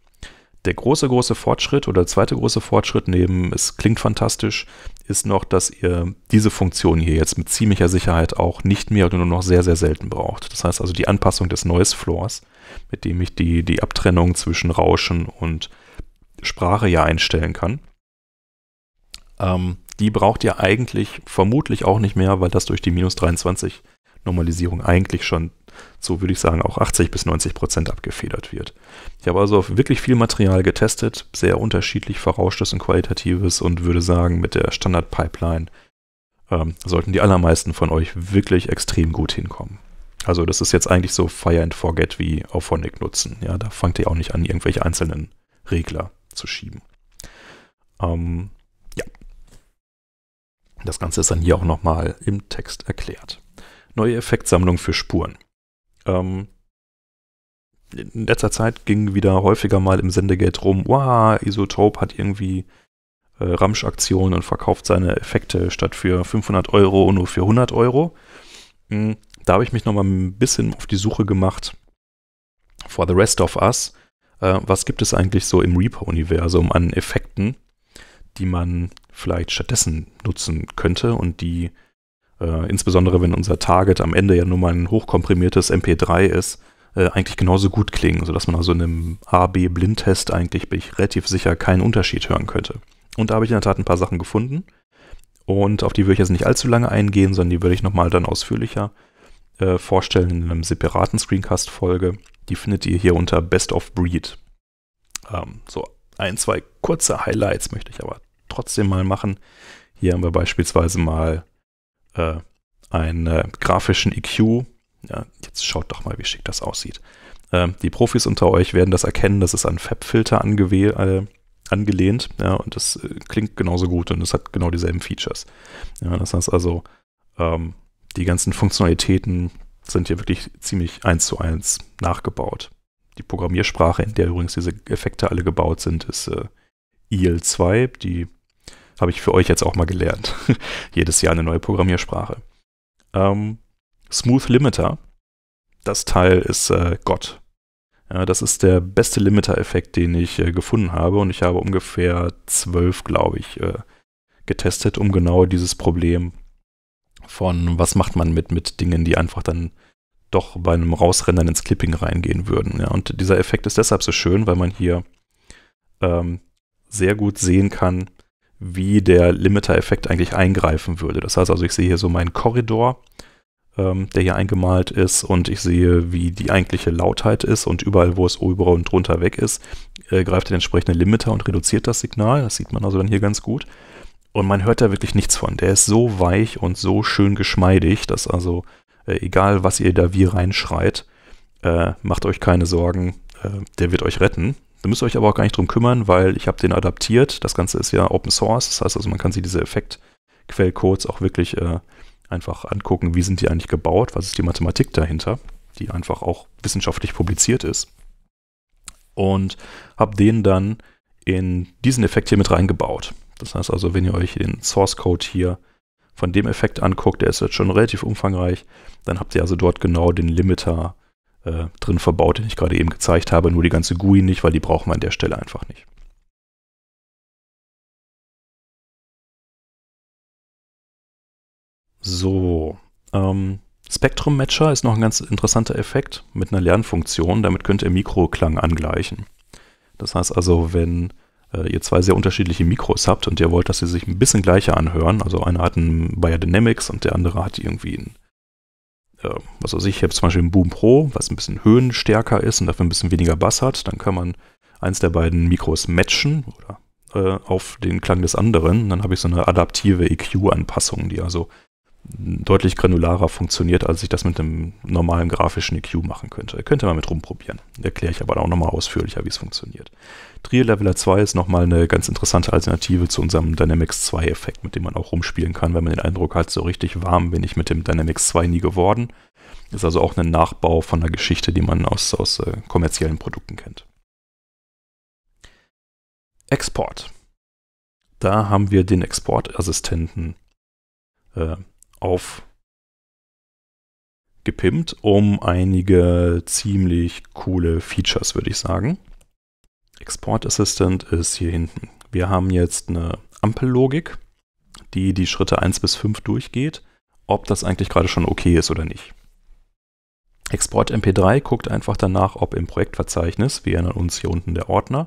der große, große Fortschritt oder der zweite große Fortschritt neben, es klingt fantastisch, ist noch, dass ihr diese Funktion hier jetzt mit ziemlicher Sicherheit auch nicht mehr oder nur noch sehr, sehr selten braucht. Das heißt also die Anpassung des Noise Floors, mit dem ich die, die Abtrennung zwischen Rauschen und Sprache ja einstellen kann. Ähm, die braucht ihr eigentlich vermutlich auch nicht mehr, weil das durch die minus 23 Normalisierung eigentlich schon so würde ich sagen auch 80 bis 90 Prozent abgefedert wird. Ich habe also auf wirklich viel Material getestet, sehr unterschiedlich verrauschtes und qualitatives und würde sagen, mit der Standard-Pipeline ähm, sollten die allermeisten von euch wirklich extrem gut hinkommen. Also das ist jetzt eigentlich so Fire and Forget wie auf Phonic nutzen. Ja, da fangt ihr auch nicht an, irgendwelche einzelnen Regler zu schieben. Ähm, ja. Das Ganze ist dann hier auch nochmal im Text erklärt. Neue Effektsammlung für Spuren. Ähm, in letzter Zeit ging wieder häufiger mal im Sendegate rum, wow, Isotope hat irgendwie äh, Ramsch-Aktionen und verkauft seine Effekte statt für 500 Euro nur für 100 Euro. Mhm. Da habe ich mich nochmal ein bisschen auf die Suche gemacht, for the rest of us, äh, was gibt es eigentlich so im Reaper-Universum an Effekten, die man vielleicht stattdessen nutzen könnte und die äh, insbesondere wenn unser Target am Ende ja nur mal ein hochkomprimiertes MP3 ist, äh, eigentlich genauso gut klingen, sodass man also in einem ab blindtest eigentlich, bin ich relativ sicher, keinen Unterschied hören könnte. Und da habe ich in der Tat ein paar Sachen gefunden. Und auf die würde ich jetzt nicht allzu lange eingehen, sondern die würde ich nochmal dann ausführlicher äh, vorstellen in einem separaten Screencast-Folge. Die findet ihr hier unter Best of Breed. Ähm, so ein, zwei kurze Highlights möchte ich aber trotzdem mal machen. Hier haben wir beispielsweise mal äh, einen äh, grafischen EQ. Ja, jetzt schaut doch mal, wie schick das aussieht. Ähm, die Profis unter euch werden das erkennen, das ist an Fab-Filter äh, angelehnt. Ja, und das äh, klingt genauso gut und es hat genau dieselben Features. Ja, das heißt also, ähm, die ganzen Funktionalitäten sind hier wirklich ziemlich eins zu eins nachgebaut. Die Programmiersprache, in der übrigens diese Effekte alle gebaut sind, ist äh, e IL2, die habe ich für euch jetzt auch mal gelernt. (laughs) Jedes Jahr eine neue Programmiersprache. Ähm, Smooth Limiter. Das Teil ist äh, Gott. Ja, das ist der beste Limiter-Effekt, den ich äh, gefunden habe. Und ich habe ungefähr zwölf, glaube ich, äh, getestet, um genau dieses Problem von was macht man mit, mit Dingen, die einfach dann doch bei einem Rausrendern ins Clipping reingehen würden. Ja, und dieser Effekt ist deshalb so schön, weil man hier ähm, sehr gut sehen kann, wie der Limiter-Effekt eigentlich eingreifen würde. Das heißt also, ich sehe hier so meinen Korridor, ähm, der hier eingemalt ist und ich sehe, wie die eigentliche Lautheit ist und überall, wo es über und drunter weg ist, äh, greift der entsprechende Limiter und reduziert das Signal. Das sieht man also dann hier ganz gut. Und man hört da wirklich nichts von. Der ist so weich und so schön geschmeidig, dass also äh, egal, was ihr da wie reinschreit, äh, macht euch keine Sorgen, äh, der wird euch retten. Da müsst ihr euch aber auch gar nicht drum kümmern, weil ich habe den adaptiert. Das Ganze ist ja Open Source, das heißt also, man kann sich diese Effektquellcodes auch wirklich äh, einfach angucken, wie sind die eigentlich gebaut, was ist die Mathematik dahinter, die einfach auch wissenschaftlich publiziert ist. Und habe den dann in diesen Effekt hier mit reingebaut. Das heißt also, wenn ihr euch den Source Code hier von dem Effekt anguckt, der ist jetzt schon relativ umfangreich, dann habt ihr also dort genau den Limiter äh, drin verbaut, den ich gerade eben gezeigt habe, nur die ganze GUI nicht, weil die brauchen wir an der Stelle einfach nicht. So, ähm, Spectrum Matcher ist noch ein ganz interessanter Effekt mit einer Lernfunktion. Damit könnt ihr Mikroklang angleichen. Das heißt also, wenn äh, ihr zwei sehr unterschiedliche Mikros habt und ihr wollt, dass sie sich ein bisschen gleicher anhören, also einer hat einen Biodynamics und der andere hat irgendwie einen äh, was weiß ich, ich habe zum Beispiel ein Boom Pro, was ein bisschen höhenstärker ist und dafür ein bisschen weniger Bass hat, dann kann man eins der beiden Mikros matchen oder äh, auf den Klang des anderen. Dann habe ich so eine adaptive EQ-Anpassung, die also deutlich granularer funktioniert, als ich das mit einem normalen grafischen EQ machen könnte. Könnte man mit rumprobieren. Erkläre ich aber auch nochmal ausführlicher, wie es funktioniert. Trier Leveler 2 ist nochmal eine ganz interessante Alternative zu unserem Dynamics 2 Effekt, mit dem man auch rumspielen kann, wenn man den Eindruck hat, so richtig warm bin ich mit dem Dynamics 2 nie geworden. Ist also auch ein Nachbau von einer Geschichte, die man aus, aus äh, kommerziellen Produkten kennt. Export. Da haben wir den Exportassistenten äh, auf gepimpt um einige ziemlich coole Features, würde ich sagen. Export Assistant ist hier hinten. Wir haben jetzt eine Ampellogik, die die Schritte 1 bis 5 durchgeht, ob das eigentlich gerade schon okay ist oder nicht. Export MP3 guckt einfach danach, ob im Projektverzeichnis, wir erinnern uns hier unten der Ordner,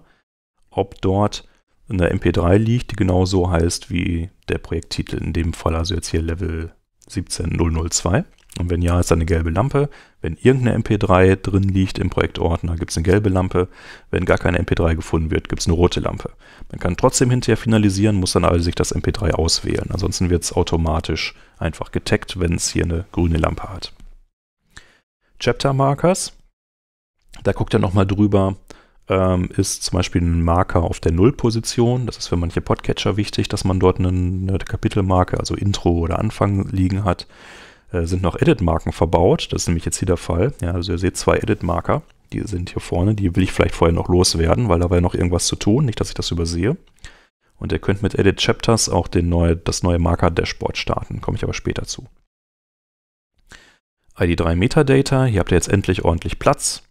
ob dort eine MP3 liegt, die genau so heißt wie der Projekttitel, in dem Fall also jetzt hier Level 17002. Und wenn ja, ist da eine gelbe Lampe. Wenn irgendeine MP3 drin liegt im Projektordner, gibt es eine gelbe Lampe. Wenn gar keine MP3 gefunden wird, gibt es eine rote Lampe. Man kann trotzdem hinterher finalisieren, muss dann also sich das MP3 auswählen. Ansonsten wird es automatisch einfach getaggt, wenn es hier eine grüne Lampe hat. Chapter Markers. Da guckt er nochmal drüber, ähm, ist zum Beispiel ein Marker auf der Nullposition. Das ist für manche Podcatcher wichtig, dass man dort einen, eine Kapitelmarke, also Intro oder Anfang liegen hat. Äh, sind noch Edit-Marken verbaut. Das ist nämlich jetzt hier der Fall. Ja, also ihr seht zwei Edit-Marker. Die sind hier vorne. Die will ich vielleicht vorher noch loswerden, weil da war ja noch irgendwas zu tun. Nicht, dass ich das übersehe. Und ihr könnt mit Edit Chapters auch den neue, das neue Marker-Dashboard starten. Komme ich aber später zu. ID3 Metadata. Hier habt ihr jetzt endlich ordentlich Platz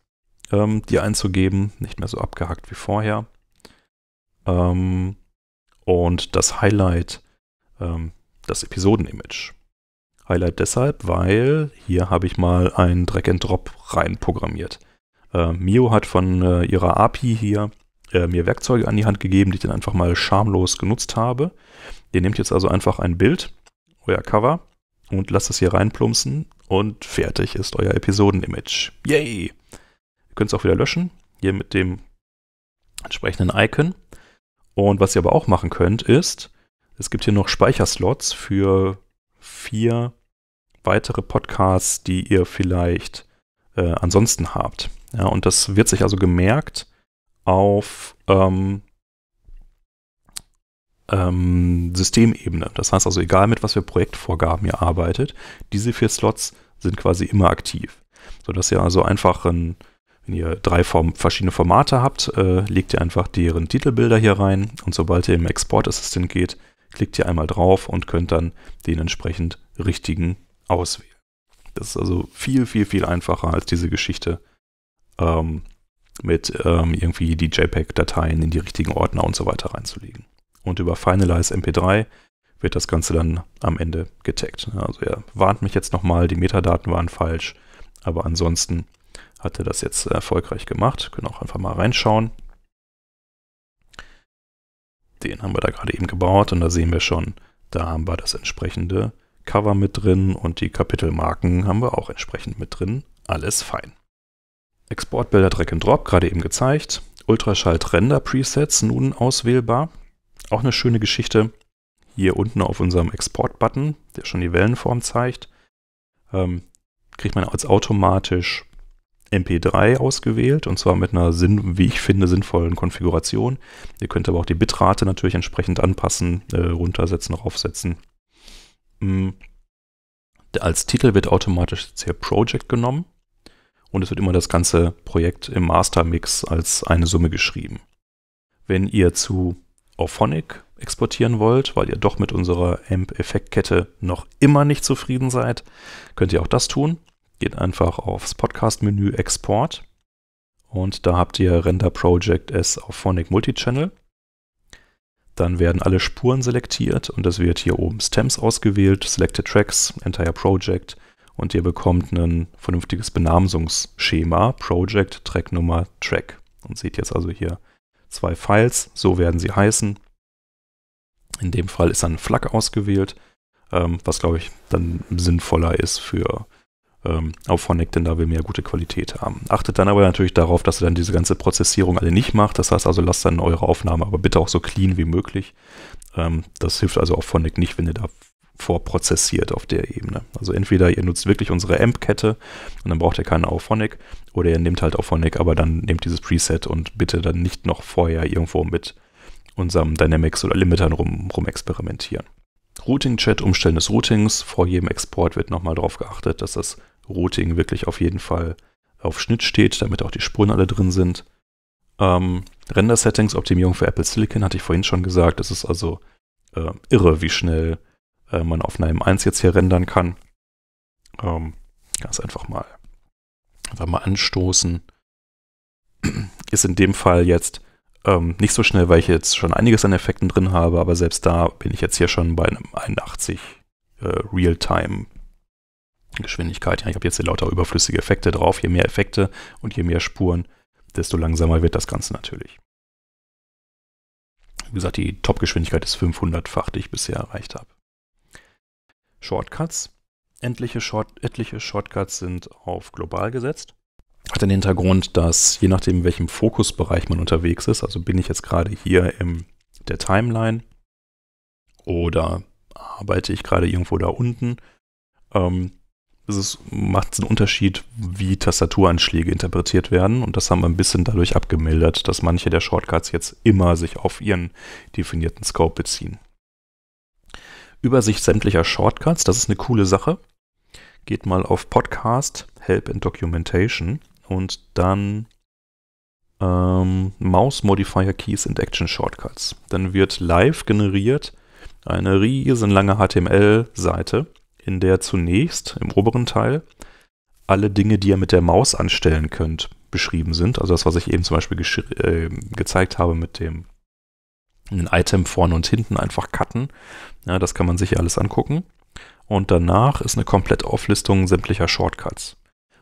ähm, die einzugeben, nicht mehr so abgehackt wie vorher. Ähm, und das Highlight, ähm, das Episoden-Image. Highlight deshalb, weil hier habe ich mal ein Drag and Drop rein programmiert. Äh, Mio hat von äh, ihrer API hier äh, mir Werkzeuge an die Hand gegeben, die ich dann einfach mal schamlos genutzt habe. Ihr nehmt jetzt also einfach ein Bild, euer Cover, und lasst es hier reinplumpsen und fertig ist euer Episoden-Image. Yay! Ihr könnt es auch wieder löschen, hier mit dem entsprechenden Icon. Und was ihr aber auch machen könnt, ist, es gibt hier noch Speicherslots für vier weitere Podcasts, die ihr vielleicht äh, ansonsten habt. Ja, und das wird sich also gemerkt auf ähm, ähm, Systemebene. Das heißt also, egal mit was für Projektvorgaben ihr arbeitet, diese vier Slots sind quasi immer aktiv. Sodass ihr also einfach einen wenn ihr drei Form verschiedene Formate habt, äh, legt ihr einfach deren Titelbilder hier rein und sobald ihr im Export Assistant geht, klickt ihr einmal drauf und könnt dann den entsprechend richtigen auswählen. Das ist also viel, viel, viel einfacher als diese Geschichte ähm, mit ähm, irgendwie die JPEG-Dateien in die richtigen Ordner und so weiter reinzulegen. Und über Finalize MP3 wird das Ganze dann am Ende getaggt. Also er warnt mich jetzt nochmal, die Metadaten waren falsch, aber ansonsten hatte das jetzt erfolgreich gemacht. Können auch einfach mal reinschauen. Den haben wir da gerade eben gebaut und da sehen wir schon, da haben wir das entsprechende Cover mit drin und die Kapitelmarken haben wir auch entsprechend mit drin. Alles fein. Exportbilder Drag and Drop, gerade eben gezeigt. Ultraschall Render Presets nun auswählbar. Auch eine schöne Geschichte. Hier unten auf unserem Export-Button, der schon die Wellenform zeigt, ähm, kriegt man als automatisch MP3 ausgewählt und zwar mit einer, Sinn, wie ich finde, sinnvollen Konfiguration. Ihr könnt aber auch die Bitrate natürlich entsprechend anpassen, äh, runtersetzen, raufsetzen. Mhm. Als Titel wird automatisch hier Project genommen und es wird immer das ganze Projekt im Master Mix als eine Summe geschrieben. Wenn ihr zu Auphonic exportieren wollt, weil ihr doch mit unserer Amp-Effektkette noch immer nicht zufrieden seid, könnt ihr auch das tun geht einfach aufs Podcast-Menü Export und da habt ihr Render Project S auf Phonic Multichannel. Dann werden alle Spuren selektiert und es wird hier oben Stems ausgewählt, Selected Tracks, Entire Project und ihr bekommt ein vernünftiges Benamsungsschema, Project, Track Nummer, Track. Und seht jetzt also hier zwei Files, so werden sie heißen. In dem Fall ist dann Flag ausgewählt, ähm, was glaube ich dann sinnvoller ist für ähm, auf Honeck, denn da will man ja gute Qualität haben. Achtet dann aber natürlich darauf, dass ihr dann diese ganze Prozessierung alle nicht macht. Das heißt also, lasst dann eure Aufnahme aber bitte auch so clean wie möglich. Ähm, das hilft also auf Honeck nicht, wenn ihr da vorprozessiert auf der Ebene. Also entweder ihr nutzt wirklich unsere AMP-Kette und dann braucht ihr keinen Auphonic oder ihr nehmt halt Auphonic, aber dann nehmt dieses Preset und bitte dann nicht noch vorher irgendwo mit unserem Dynamics oder Limitern rum, rum experimentieren. Routing-Chat, Umstellen des Routings. Vor jedem Export wird nochmal darauf geachtet, dass das Routing wirklich auf jeden Fall auf Schnitt steht, damit auch die Spuren alle drin sind. Ähm, Render-Settings, Optimierung für Apple Silicon, hatte ich vorhin schon gesagt. Es ist also äh, irre, wie schnell äh, man auf einem 1 jetzt hier rendern kann. Ähm, ganz einfach mal, einfach mal anstoßen. (clears throat) Ist in dem Fall jetzt ähm, nicht so schnell, weil ich jetzt schon einiges an Effekten drin habe, aber selbst da bin ich jetzt hier schon bei einem 81 äh, Realtime Geschwindigkeit. Ja, ich habe jetzt hier lauter überflüssige Effekte drauf. Je mehr Effekte und je mehr Spuren, desto langsamer wird das Ganze natürlich. Wie gesagt, die Top-Geschwindigkeit ist 500-fach, die ich bisher erreicht habe. Shortcuts. Endliche Short, etliche Shortcuts sind auf global gesetzt. Hat den Hintergrund, dass je nachdem, in welchem Fokusbereich man unterwegs ist, also bin ich jetzt gerade hier in der Timeline oder arbeite ich gerade irgendwo da unten, ähm, es macht einen Unterschied, wie Tastaturanschläge interpretiert werden. Und das haben wir ein bisschen dadurch abgemildert, dass manche der Shortcuts jetzt immer sich auf ihren definierten Scope beziehen. Übersicht sämtlicher Shortcuts, das ist eine coole Sache. Geht mal auf Podcast, Help and Documentation und dann ähm, Mouse Modifier Keys and Action Shortcuts. Dann wird live generiert eine riesenlange HTML-Seite in der zunächst im oberen Teil alle Dinge, die ihr mit der Maus anstellen könnt, beschrieben sind. Also das, was ich eben zum Beispiel äh, gezeigt habe mit dem ein Item vorne und hinten einfach cutten. Ja, das kann man sich alles angucken. Und danach ist eine komplette Auflistung sämtlicher Shortcuts.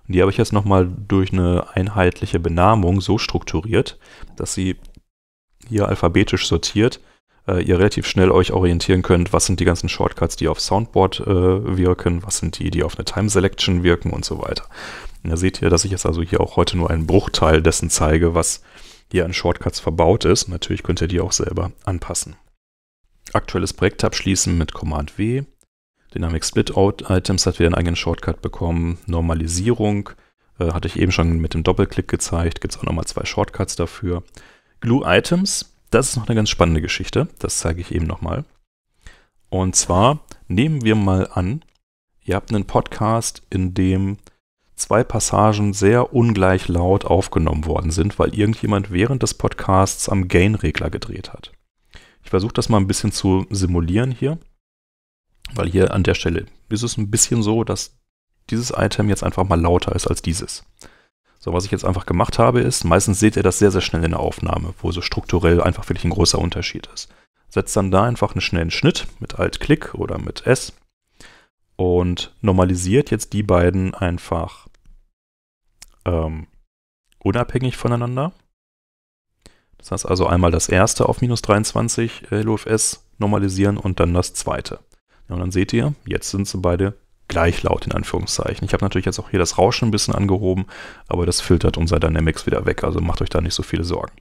Und die habe ich jetzt nochmal durch eine einheitliche Benahmung so strukturiert, dass sie hier alphabetisch sortiert äh, ihr relativ schnell euch orientieren könnt, was sind die ganzen Shortcuts, die auf Soundboard äh, wirken, was sind die, die auf eine Time Selection wirken und so weiter. da seht ihr, dass ich jetzt also hier auch heute nur einen Bruchteil dessen zeige, was hier an Shortcuts verbaut ist. Natürlich könnt ihr die auch selber anpassen. Aktuelles Projekt abschließen mit Command W. Dynamic Split Out Items hat wieder einen eigenen Shortcut bekommen. Normalisierung äh, hatte ich eben schon mit dem Doppelklick gezeigt. Gibt es auch nochmal zwei Shortcuts dafür. Glue Items das ist noch eine ganz spannende Geschichte. Das zeige ich eben nochmal. Und zwar nehmen wir mal an, ihr habt einen Podcast, in dem zwei Passagen sehr ungleich laut aufgenommen worden sind, weil irgendjemand während des Podcasts am Gain-Regler gedreht hat. Ich versuche das mal ein bisschen zu simulieren hier, weil hier an der Stelle ist es ein bisschen so, dass dieses Item jetzt einfach mal lauter ist als dieses. So, was ich jetzt einfach gemacht habe, ist, meistens seht ihr das sehr, sehr schnell in der Aufnahme, wo so strukturell einfach wirklich ein großer Unterschied ist. Setzt dann da einfach einen schnellen Schnitt mit Alt-Klick oder mit S und normalisiert jetzt die beiden einfach ähm, unabhängig voneinander. Das heißt also einmal das erste auf minus 23 äh, LOFS normalisieren und dann das zweite. Ja, und dann seht ihr, jetzt sind sie beide gleichlaut in Anführungszeichen. Ich habe natürlich jetzt auch hier das Rauschen ein bisschen angehoben, aber das filtert unser Dynamics wieder weg, also macht euch da nicht so viele Sorgen.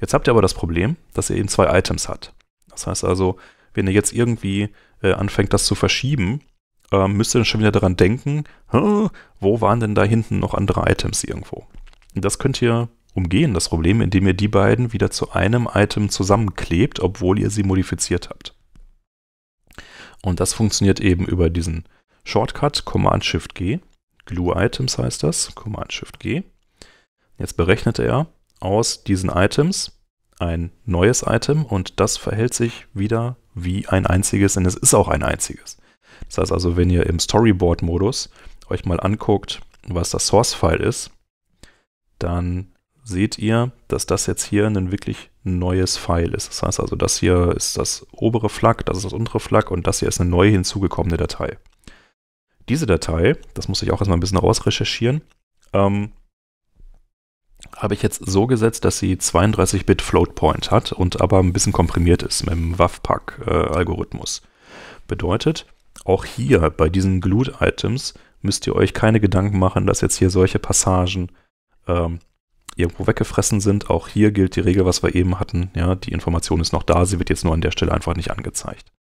Jetzt habt ihr aber das Problem, dass ihr eben zwei Items habt. Das heißt also, wenn ihr jetzt irgendwie äh, anfängt, das zu verschieben, äh, müsst ihr dann schon wieder daran denken, wo waren denn da hinten noch andere Items irgendwo? Und das könnt ihr umgehen, das Problem, indem ihr die beiden wieder zu einem Item zusammenklebt, obwohl ihr sie modifiziert habt. Und das funktioniert eben über diesen Shortcut Command-Shift-G. Glue-Items heißt das, Command-Shift-G. Jetzt berechnet er aus diesen Items ein neues Item und das verhält sich wieder wie ein einziges, denn es ist auch ein einziges. Das heißt also, wenn ihr im Storyboard-Modus euch mal anguckt, was das Source-File ist, dann seht ihr, dass das jetzt hier ein wirklich neues File ist. Das heißt also, das hier ist das obere Flag, das ist das untere Flag und das hier ist eine neu hinzugekommene Datei. Diese Datei, das muss ich auch erstmal ein bisschen rausrecherchieren, ähm, habe ich jetzt so gesetzt, dass sie 32-Bit Floatpoint hat und aber ein bisschen komprimiert ist mit dem waf pack algorithmus Bedeutet, auch hier bei diesen Glut-Items müsst ihr euch keine Gedanken machen, dass jetzt hier solche Passagen ähm, irgendwo weggefressen sind. Auch hier gilt die Regel, was wir eben hatten. Ja, die Information ist noch da, sie wird jetzt nur an der Stelle einfach nicht angezeigt.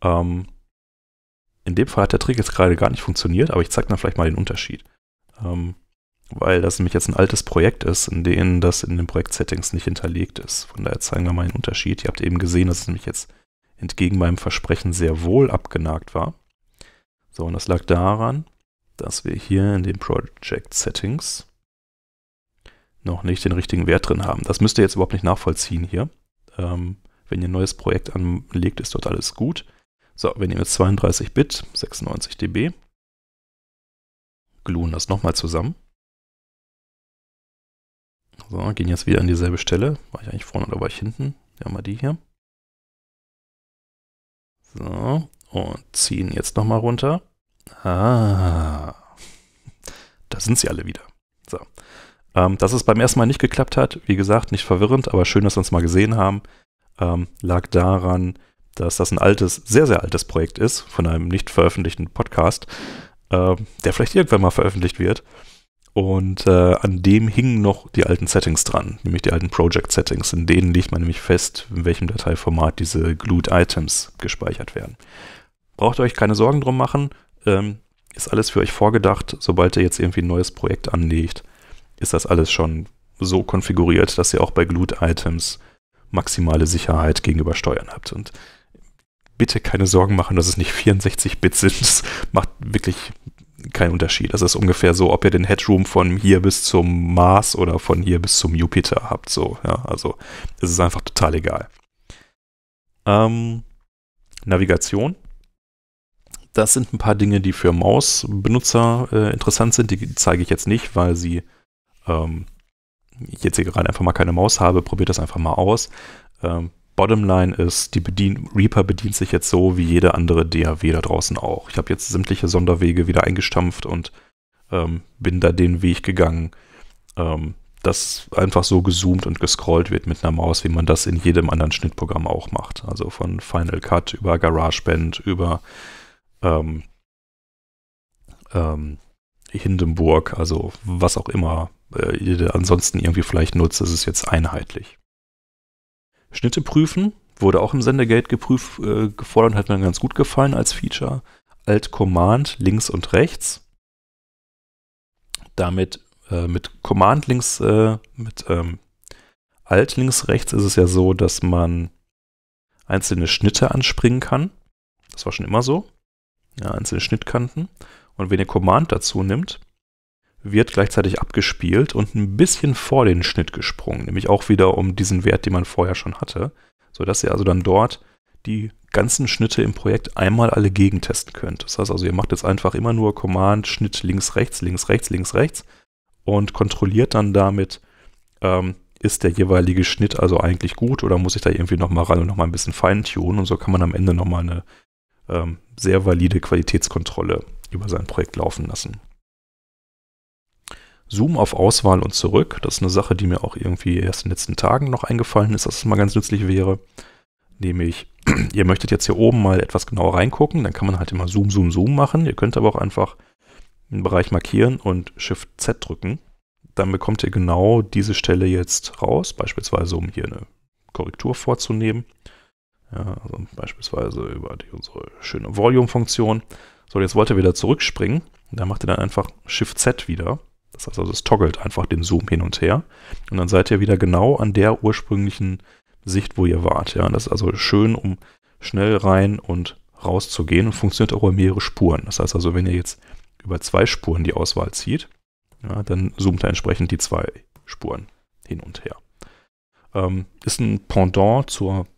Ähm, in dem Fall hat der Trick jetzt gerade gar nicht funktioniert, aber ich zeige dann vielleicht mal den Unterschied. Ähm, weil das nämlich jetzt ein altes Projekt ist, in dem das in den Projekt-Settings nicht hinterlegt ist. Von daher zeigen wir mal den Unterschied. Ihr habt eben gesehen, dass es nämlich jetzt entgegen meinem Versprechen sehr wohl abgenagt war. So, und das lag daran, dass wir hier in den Project Settings noch nicht den richtigen Wert drin haben. Das müsst ihr jetzt überhaupt nicht nachvollziehen hier. Ähm, wenn ihr ein neues Projekt anlegt, ist dort alles gut. So, wir nehmen jetzt 32 Bit, 96 dB. Gluhen das nochmal zusammen. So, gehen jetzt wieder an dieselbe Stelle. War ich eigentlich vorne oder war ich hinten? Wir haben mal die hier. So, und ziehen jetzt nochmal runter. Ah, da sind sie alle wieder. So. Ähm, dass es beim ersten Mal nicht geklappt hat, wie gesagt, nicht verwirrend, aber schön, dass wir uns mal gesehen haben, ähm, lag daran, dass das ein altes, sehr, sehr altes Projekt ist von einem nicht veröffentlichten Podcast, äh, der vielleicht irgendwann mal veröffentlicht wird. Und äh, an dem hingen noch die alten Settings dran, nämlich die alten Project Settings. In denen legt man nämlich fest, in welchem Dateiformat diese Glued Items gespeichert werden. Braucht ihr euch keine Sorgen drum machen. Ähm, ist alles für euch vorgedacht. Sobald ihr jetzt irgendwie ein neues Projekt anlegt, ist das alles schon so konfiguriert, dass ihr auch bei Glued Items maximale Sicherheit gegenüber Steuern habt. Und bitte keine Sorgen machen, dass es nicht 64 Bit sind. Das macht wirklich keinen Unterschied. Das ist ungefähr so, ob ihr den Headroom von hier bis zum Mars oder von hier bis zum Jupiter habt. So, ja, also es ist einfach total egal. Ähm, Navigation. Das sind ein paar Dinge, die für Mausbenutzer äh, interessant sind. Die zeige ich jetzt nicht, weil sie ähm, ich jetzt hier gerade einfach mal keine Maus habe. Probiert das einfach mal aus. Ähm, Bottomline ist, die bedien Reaper bedient sich jetzt so wie jede andere DAW da draußen auch. Ich habe jetzt sämtliche Sonderwege wieder eingestampft und ähm, bin da den Weg gegangen, ähm, dass einfach so gezoomt und gescrollt wird mit einer Maus, wie man das in jedem anderen Schnittprogramm auch macht. Also von Final Cut über GarageBand, über ähm, ähm Hindenburg, also was auch immer äh, jeder ansonsten irgendwie vielleicht nutzt, ist es jetzt einheitlich. Schnitte prüfen, wurde auch im Sendegate geprüft, äh, gefordert, hat mir ganz gut gefallen als Feature. Alt-Command links und rechts. Damit äh, mit Command links, äh, mit ähm, Alt links rechts ist es ja so, dass man einzelne Schnitte anspringen kann. Das war schon immer so. Ja, einzelne Schnittkanten. Und wenn ihr Command dazu nimmt, wird gleichzeitig abgespielt und ein bisschen vor den Schnitt gesprungen, nämlich auch wieder um diesen Wert, den man vorher schon hatte, sodass ihr also dann dort die ganzen Schnitte im Projekt einmal alle gegentesten könnt. Das heißt also, ihr macht jetzt einfach immer nur Command, Schnitt links, rechts, links, rechts, links, rechts und kontrolliert dann damit, ähm, ist der jeweilige Schnitt also eigentlich gut oder muss ich da irgendwie nochmal ran und nochmal ein bisschen feintunen und so kann man am Ende nochmal eine ähm, sehr valide Qualitätskontrolle über sein Projekt laufen lassen. Zoom auf Auswahl und zurück. Das ist eine Sache, die mir auch irgendwie erst in den letzten Tagen noch eingefallen ist, dass es mal ganz nützlich wäre. Nämlich, (clears throat) ihr möchtet jetzt hier oben mal etwas genauer reingucken, dann kann man halt immer Zoom, Zoom, Zoom machen. Ihr könnt aber auch einfach einen Bereich markieren und Shift Z drücken. Dann bekommt ihr genau diese Stelle jetzt raus, beispielsweise um hier eine Korrektur vorzunehmen. Ja, also beispielsweise über die, unsere schöne Volume-Funktion. So, jetzt wollt ihr wieder zurückspringen. Da macht ihr dann einfach Shift Z wieder das heißt also, es toggelt einfach den Zoom hin und her. Und dann seid ihr wieder genau an der ursprünglichen Sicht, wo ihr wart. Ja, das ist also schön, um schnell rein und raus zu gehen und funktioniert auch über mehrere Spuren. Das heißt also, wenn ihr jetzt über zwei Spuren die Auswahl zieht, ja, dann zoomt er entsprechend die zwei Spuren hin und her. Ähm, ist ein Pendant zur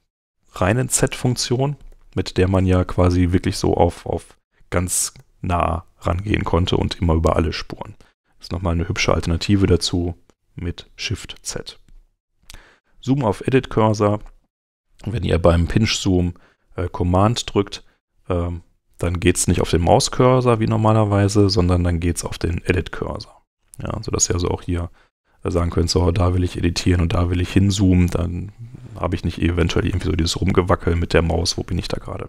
reinen Z-Funktion, mit der man ja quasi wirklich so auf, auf ganz nah rangehen konnte und immer über alle Spuren. Ist nochmal eine hübsche Alternative dazu mit Shift Z. Zoom auf Edit Cursor. Wenn ihr beim Pinch Zoom äh, Command drückt, ähm, dann geht es nicht auf den Mauscursor wie normalerweise, sondern dann geht es auf den Edit Cursor. Ja, sodass ihr also auch hier äh, sagen könnt, so, oh, da will ich editieren und da will ich hinzoomen, dann habe ich nicht eventuell irgendwie so dieses Rumgewackeln mit der Maus, wo bin ich da gerade.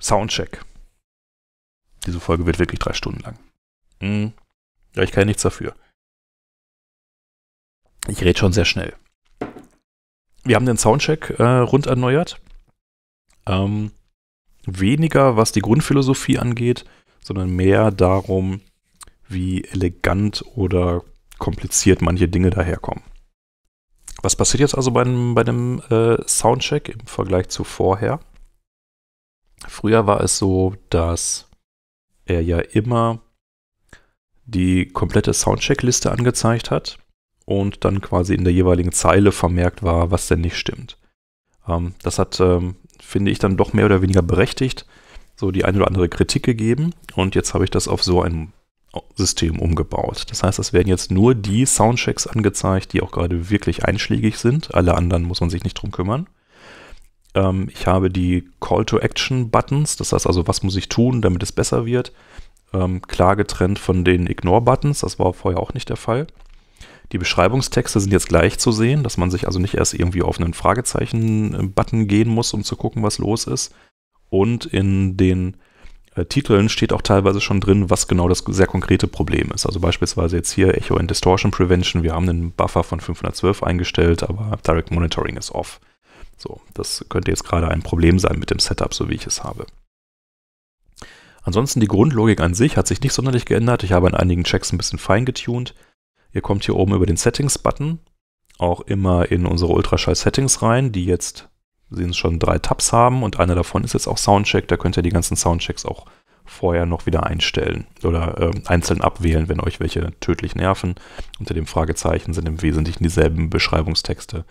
Soundcheck. Diese Folge wird wirklich drei Stunden lang. Hm. Ja, ich kann ja nichts dafür. Ich rede schon sehr schnell. Wir haben den Soundcheck äh, rund erneuert. Ähm, weniger, was die Grundphilosophie angeht, sondern mehr darum, wie elegant oder kompliziert manche Dinge daherkommen. Was passiert jetzt also bei einem, bei einem äh, Soundcheck im Vergleich zu vorher? Früher war es so, dass er ja immer die komplette Soundcheckliste angezeigt hat und dann quasi in der jeweiligen Zeile vermerkt war, was denn nicht stimmt. Ähm, das hat, ähm, finde ich, dann doch mehr oder weniger berechtigt so die eine oder andere Kritik gegeben und jetzt habe ich das auf so ein System umgebaut. Das heißt, es werden jetzt nur die Soundchecks angezeigt, die auch gerade wirklich einschlägig sind. Alle anderen muss man sich nicht drum kümmern. Ähm, ich habe die Call-to-Action-Buttons, das heißt also, was muss ich tun, damit es besser wird, ähm, klar getrennt von den Ignore-Buttons, das war vorher auch nicht der Fall. Die Beschreibungstexte sind jetzt gleich zu sehen, dass man sich also nicht erst irgendwie auf einen Fragezeichen-Button äh, gehen muss, um zu gucken, was los ist. Und in den äh, Titeln steht auch teilweise schon drin, was genau das sehr konkrete Problem ist. Also beispielsweise jetzt hier Echo and Distortion Prevention. Wir haben einen Buffer von 512 eingestellt, aber Direct Monitoring ist off. So, das könnte jetzt gerade ein Problem sein mit dem Setup, so wie ich es habe. Ansonsten die Grundlogik an sich hat sich nicht sonderlich geändert. Ich habe an einigen Checks ein bisschen fein getuned. Ihr kommt hier oben über den Settings-Button auch immer in unsere Ultraschall-Settings rein, die jetzt, sehen Sie schon, drei Tabs haben und einer davon ist jetzt auch Soundcheck. Da könnt ihr die ganzen Soundchecks auch vorher noch wieder einstellen oder äh, einzeln abwählen, wenn euch welche tödlich nerven. Unter dem Fragezeichen sind im Wesentlichen dieselben Beschreibungstexte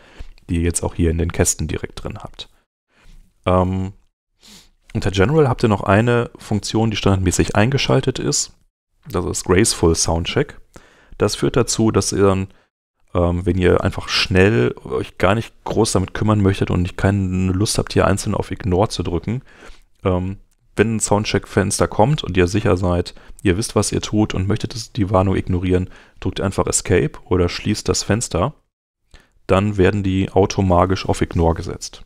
die ihr jetzt auch hier in den Kästen direkt drin habt. Ähm, unter General habt ihr noch eine Funktion, die standardmäßig eingeschaltet ist. Das ist Graceful Soundcheck. Das führt dazu, dass ihr dann, ähm, wenn ihr einfach schnell euch gar nicht groß damit kümmern möchtet und nicht keine Lust habt, hier einzeln auf Ignore zu drücken, ähm, wenn ein Soundcheck-Fenster kommt und ihr sicher seid, ihr wisst, was ihr tut und möchtet die Warnung ignorieren, drückt einfach Escape oder schließt das Fenster dann werden die automagisch auf Ignore gesetzt.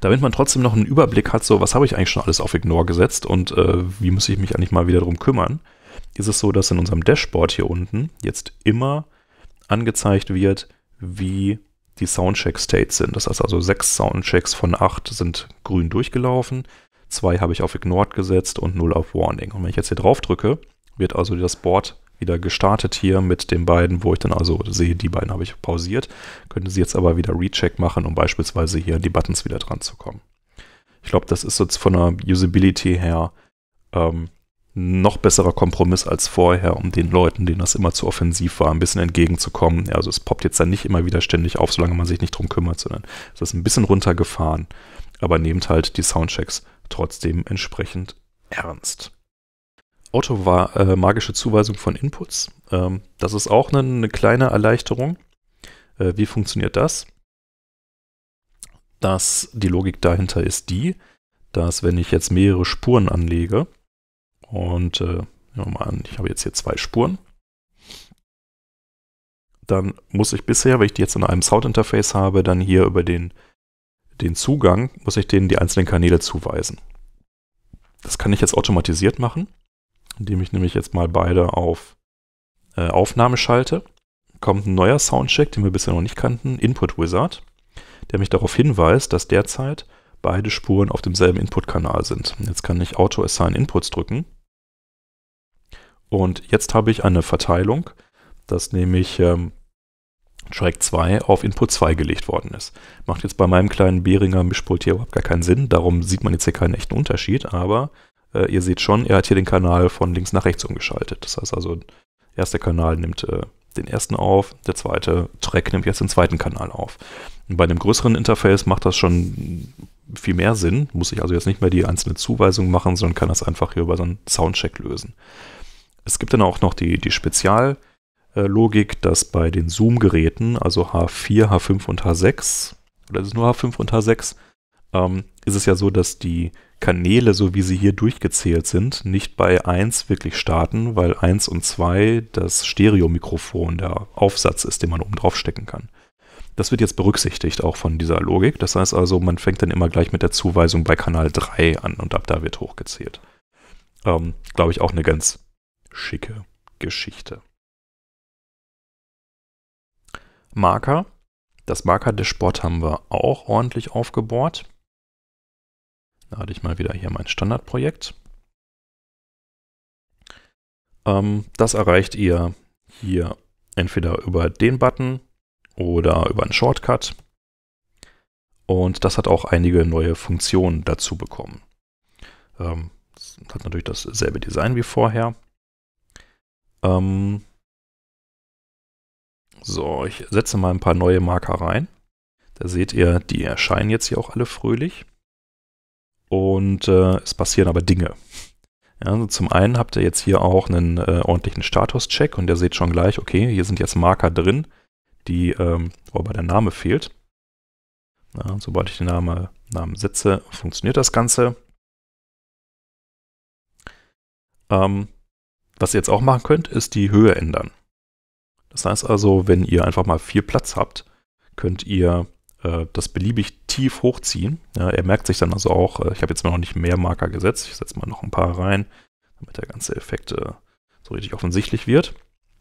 Damit man trotzdem noch einen Überblick hat, so was habe ich eigentlich schon alles auf Ignore gesetzt und äh, wie muss ich mich eigentlich mal wieder darum kümmern, ist es so, dass in unserem Dashboard hier unten jetzt immer angezeigt wird, wie die Soundcheck-States sind. Das heißt also, sechs Soundchecks von acht sind grün durchgelaufen, zwei habe ich auf Ignored gesetzt und null auf Warning. Und wenn ich jetzt hier drauf drücke, wird also das Board wieder gestartet hier mit den beiden, wo ich dann also sehe, die beiden habe ich pausiert. Könnte sie jetzt aber wieder Recheck machen, um beispielsweise hier die Buttons wieder dran zu kommen. Ich glaube, das ist jetzt von der Usability her ähm, noch besserer Kompromiss als vorher, um den Leuten, denen das immer zu offensiv war, ein bisschen entgegenzukommen. Also es poppt jetzt dann nicht immer wieder ständig auf, solange man sich nicht drum kümmert, sondern es ist ein bisschen runtergefahren. Aber nehmt halt die Soundchecks trotzdem entsprechend ernst. Auto äh, magische Zuweisung von Inputs. Ähm, das ist auch eine, eine kleine Erleichterung. Äh, wie funktioniert das? Dass die Logik dahinter ist die, dass wenn ich jetzt mehrere Spuren anlege und äh, mal an, ich habe jetzt hier zwei Spuren, dann muss ich bisher, wenn ich die jetzt in einem Soundinterface habe, dann hier über den, den Zugang, muss ich denen die einzelnen Kanäle zuweisen. Das kann ich jetzt automatisiert machen indem ich nämlich jetzt mal beide auf äh, Aufnahme schalte. Kommt ein neuer Soundcheck, den wir bisher noch nicht kannten, Input Wizard, der mich darauf hinweist, dass derzeit beide Spuren auf demselben Input-Kanal sind. Jetzt kann ich Auto Assign Inputs drücken. Und jetzt habe ich eine Verteilung, dass nämlich ähm, Track 2 auf Input 2 gelegt worden ist. Macht jetzt bei meinem kleinen Behringer Mischpult hier überhaupt gar keinen Sinn, darum sieht man jetzt hier keinen echten Unterschied, aber äh, ihr seht schon, er hat hier den Kanal von links nach rechts umgeschaltet. Das heißt also, erster Kanal nimmt äh, den ersten auf, der zweite Track nimmt jetzt den zweiten Kanal auf. Und bei einem größeren Interface macht das schon viel mehr Sinn, muss ich also jetzt nicht mehr die einzelne Zuweisung machen, sondern kann das einfach hier über so einen Soundcheck lösen. Es gibt dann auch noch die, die Speziallogik, äh, dass bei den Zoom-Geräten, also H4, H5 und H6, oder ist es nur H5 und H6, ähm, ist es ja so, dass die Kanäle, so wie sie hier durchgezählt sind, nicht bei 1 wirklich starten, weil 1 und 2 das Stereomikrofon der Aufsatz ist, den man oben drauf stecken kann. Das wird jetzt berücksichtigt auch von dieser Logik. Das heißt also, man fängt dann immer gleich mit der Zuweisung bei Kanal 3 an und ab da wird hochgezählt. Ähm, Glaube ich auch eine ganz schicke Geschichte. Marker. Das Marker-Dashboard haben wir auch ordentlich aufgebohrt lade ich mal wieder hier mein Standardprojekt. Ähm, das erreicht ihr hier entweder über den Button oder über einen Shortcut. Und das hat auch einige neue Funktionen dazu bekommen. Ähm, hat natürlich dasselbe Design wie vorher. Ähm, so, ich setze mal ein paar neue Marker rein. Da seht ihr, die erscheinen jetzt hier auch alle fröhlich und äh, es passieren aber Dinge. Ja, also zum einen habt ihr jetzt hier auch einen äh, ordentlichen Status-Check und ihr seht schon gleich, okay, hier sind jetzt Marker drin, die, ähm, wobei der Name fehlt. Ja, sobald ich den Name, Namen setze, funktioniert das Ganze. Ähm, was ihr jetzt auch machen könnt, ist die Höhe ändern. Das heißt also, wenn ihr einfach mal viel Platz habt, könnt ihr äh, das beliebig tief hochziehen. Ja, er merkt sich dann also auch, äh, ich habe jetzt mal noch nicht mehr Marker gesetzt, ich setze mal noch ein paar rein, damit der ganze Effekt äh, so richtig offensichtlich wird.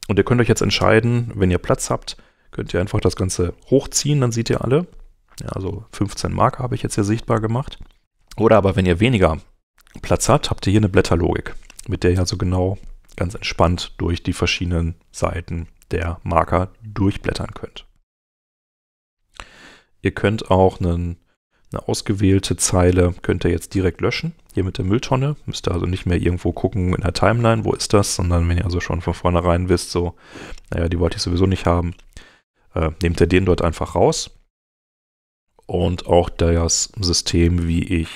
Und ihr könnt euch jetzt entscheiden, wenn ihr Platz habt, könnt ihr einfach das Ganze hochziehen, dann seht ihr alle. Ja, also 15 Marker habe ich jetzt hier sichtbar gemacht. Oder aber wenn ihr weniger Platz habt, habt ihr hier eine Blätterlogik, mit der ihr also genau ganz entspannt durch die verschiedenen Seiten der Marker durchblättern könnt. Ihr könnt auch einen, eine ausgewählte Zeile, könnt ihr jetzt direkt löschen, hier mit der Mülltonne. Müsst ihr also nicht mehr irgendwo gucken in der Timeline, wo ist das, sondern wenn ihr also schon von vornherein wisst, so, naja, die wollte ich sowieso nicht haben, äh, nehmt ihr den dort einfach raus. Und auch das System, wie ich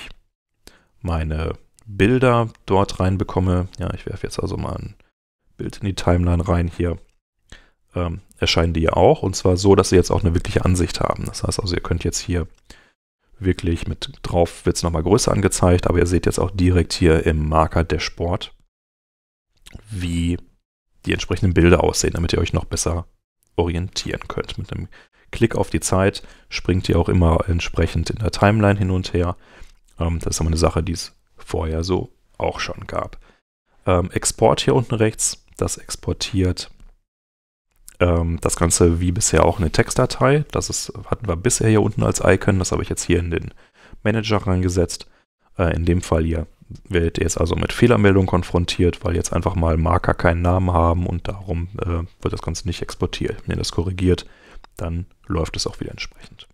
meine Bilder dort reinbekomme. Ja, ich werfe jetzt also mal ein Bild in die Timeline rein hier ähm, erscheinen die ja auch. Und zwar so, dass sie jetzt auch eine wirkliche Ansicht haben. Das heißt also, ihr könnt jetzt hier wirklich mit drauf wird es nochmal größer angezeigt, aber ihr seht jetzt auch direkt hier im Marker Dashboard, wie die entsprechenden Bilder aussehen, damit ihr euch noch besser orientieren könnt. Mit einem Klick auf die Zeit springt ihr auch immer entsprechend in der Timeline hin und her. Ähm, das ist aber eine Sache, die es vorher so auch schon gab. Ähm, Export hier unten rechts, das exportiert ähm, das Ganze wie bisher auch eine Textdatei. Das ist, hatten wir bisher hier unten als Icon. Das habe ich jetzt hier in den Manager reingesetzt. Äh, in dem Fall hier werdet ihr jetzt also mit Fehlermeldung konfrontiert, weil jetzt einfach mal Marker keinen Namen haben und darum äh, wird das Ganze nicht exportiert. Wenn ihr das korrigiert, dann läuft es auch wieder entsprechend.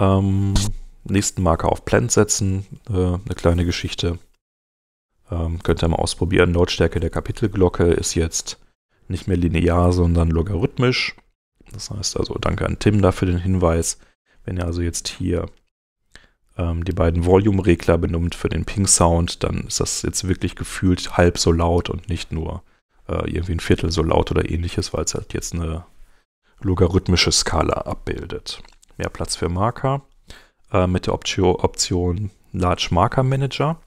Ähm, nächsten Marker auf Plant setzen, äh, eine kleine Geschichte. Ähm, könnt ihr mal ausprobieren. Lautstärke der Kapitelglocke ist jetzt nicht mehr linear, sondern logarithmisch. Das heißt also, danke an Tim dafür den Hinweis. Wenn ihr also jetzt hier ähm, die beiden Volume-Regler benutzt für den Ping-Sound, dann ist das jetzt wirklich gefühlt halb so laut und nicht nur äh, irgendwie ein Viertel so laut oder ähnliches, weil es halt jetzt eine logarithmische Skala abbildet. Mehr Platz für Marker äh, mit der Option, Option Large Marker Manager.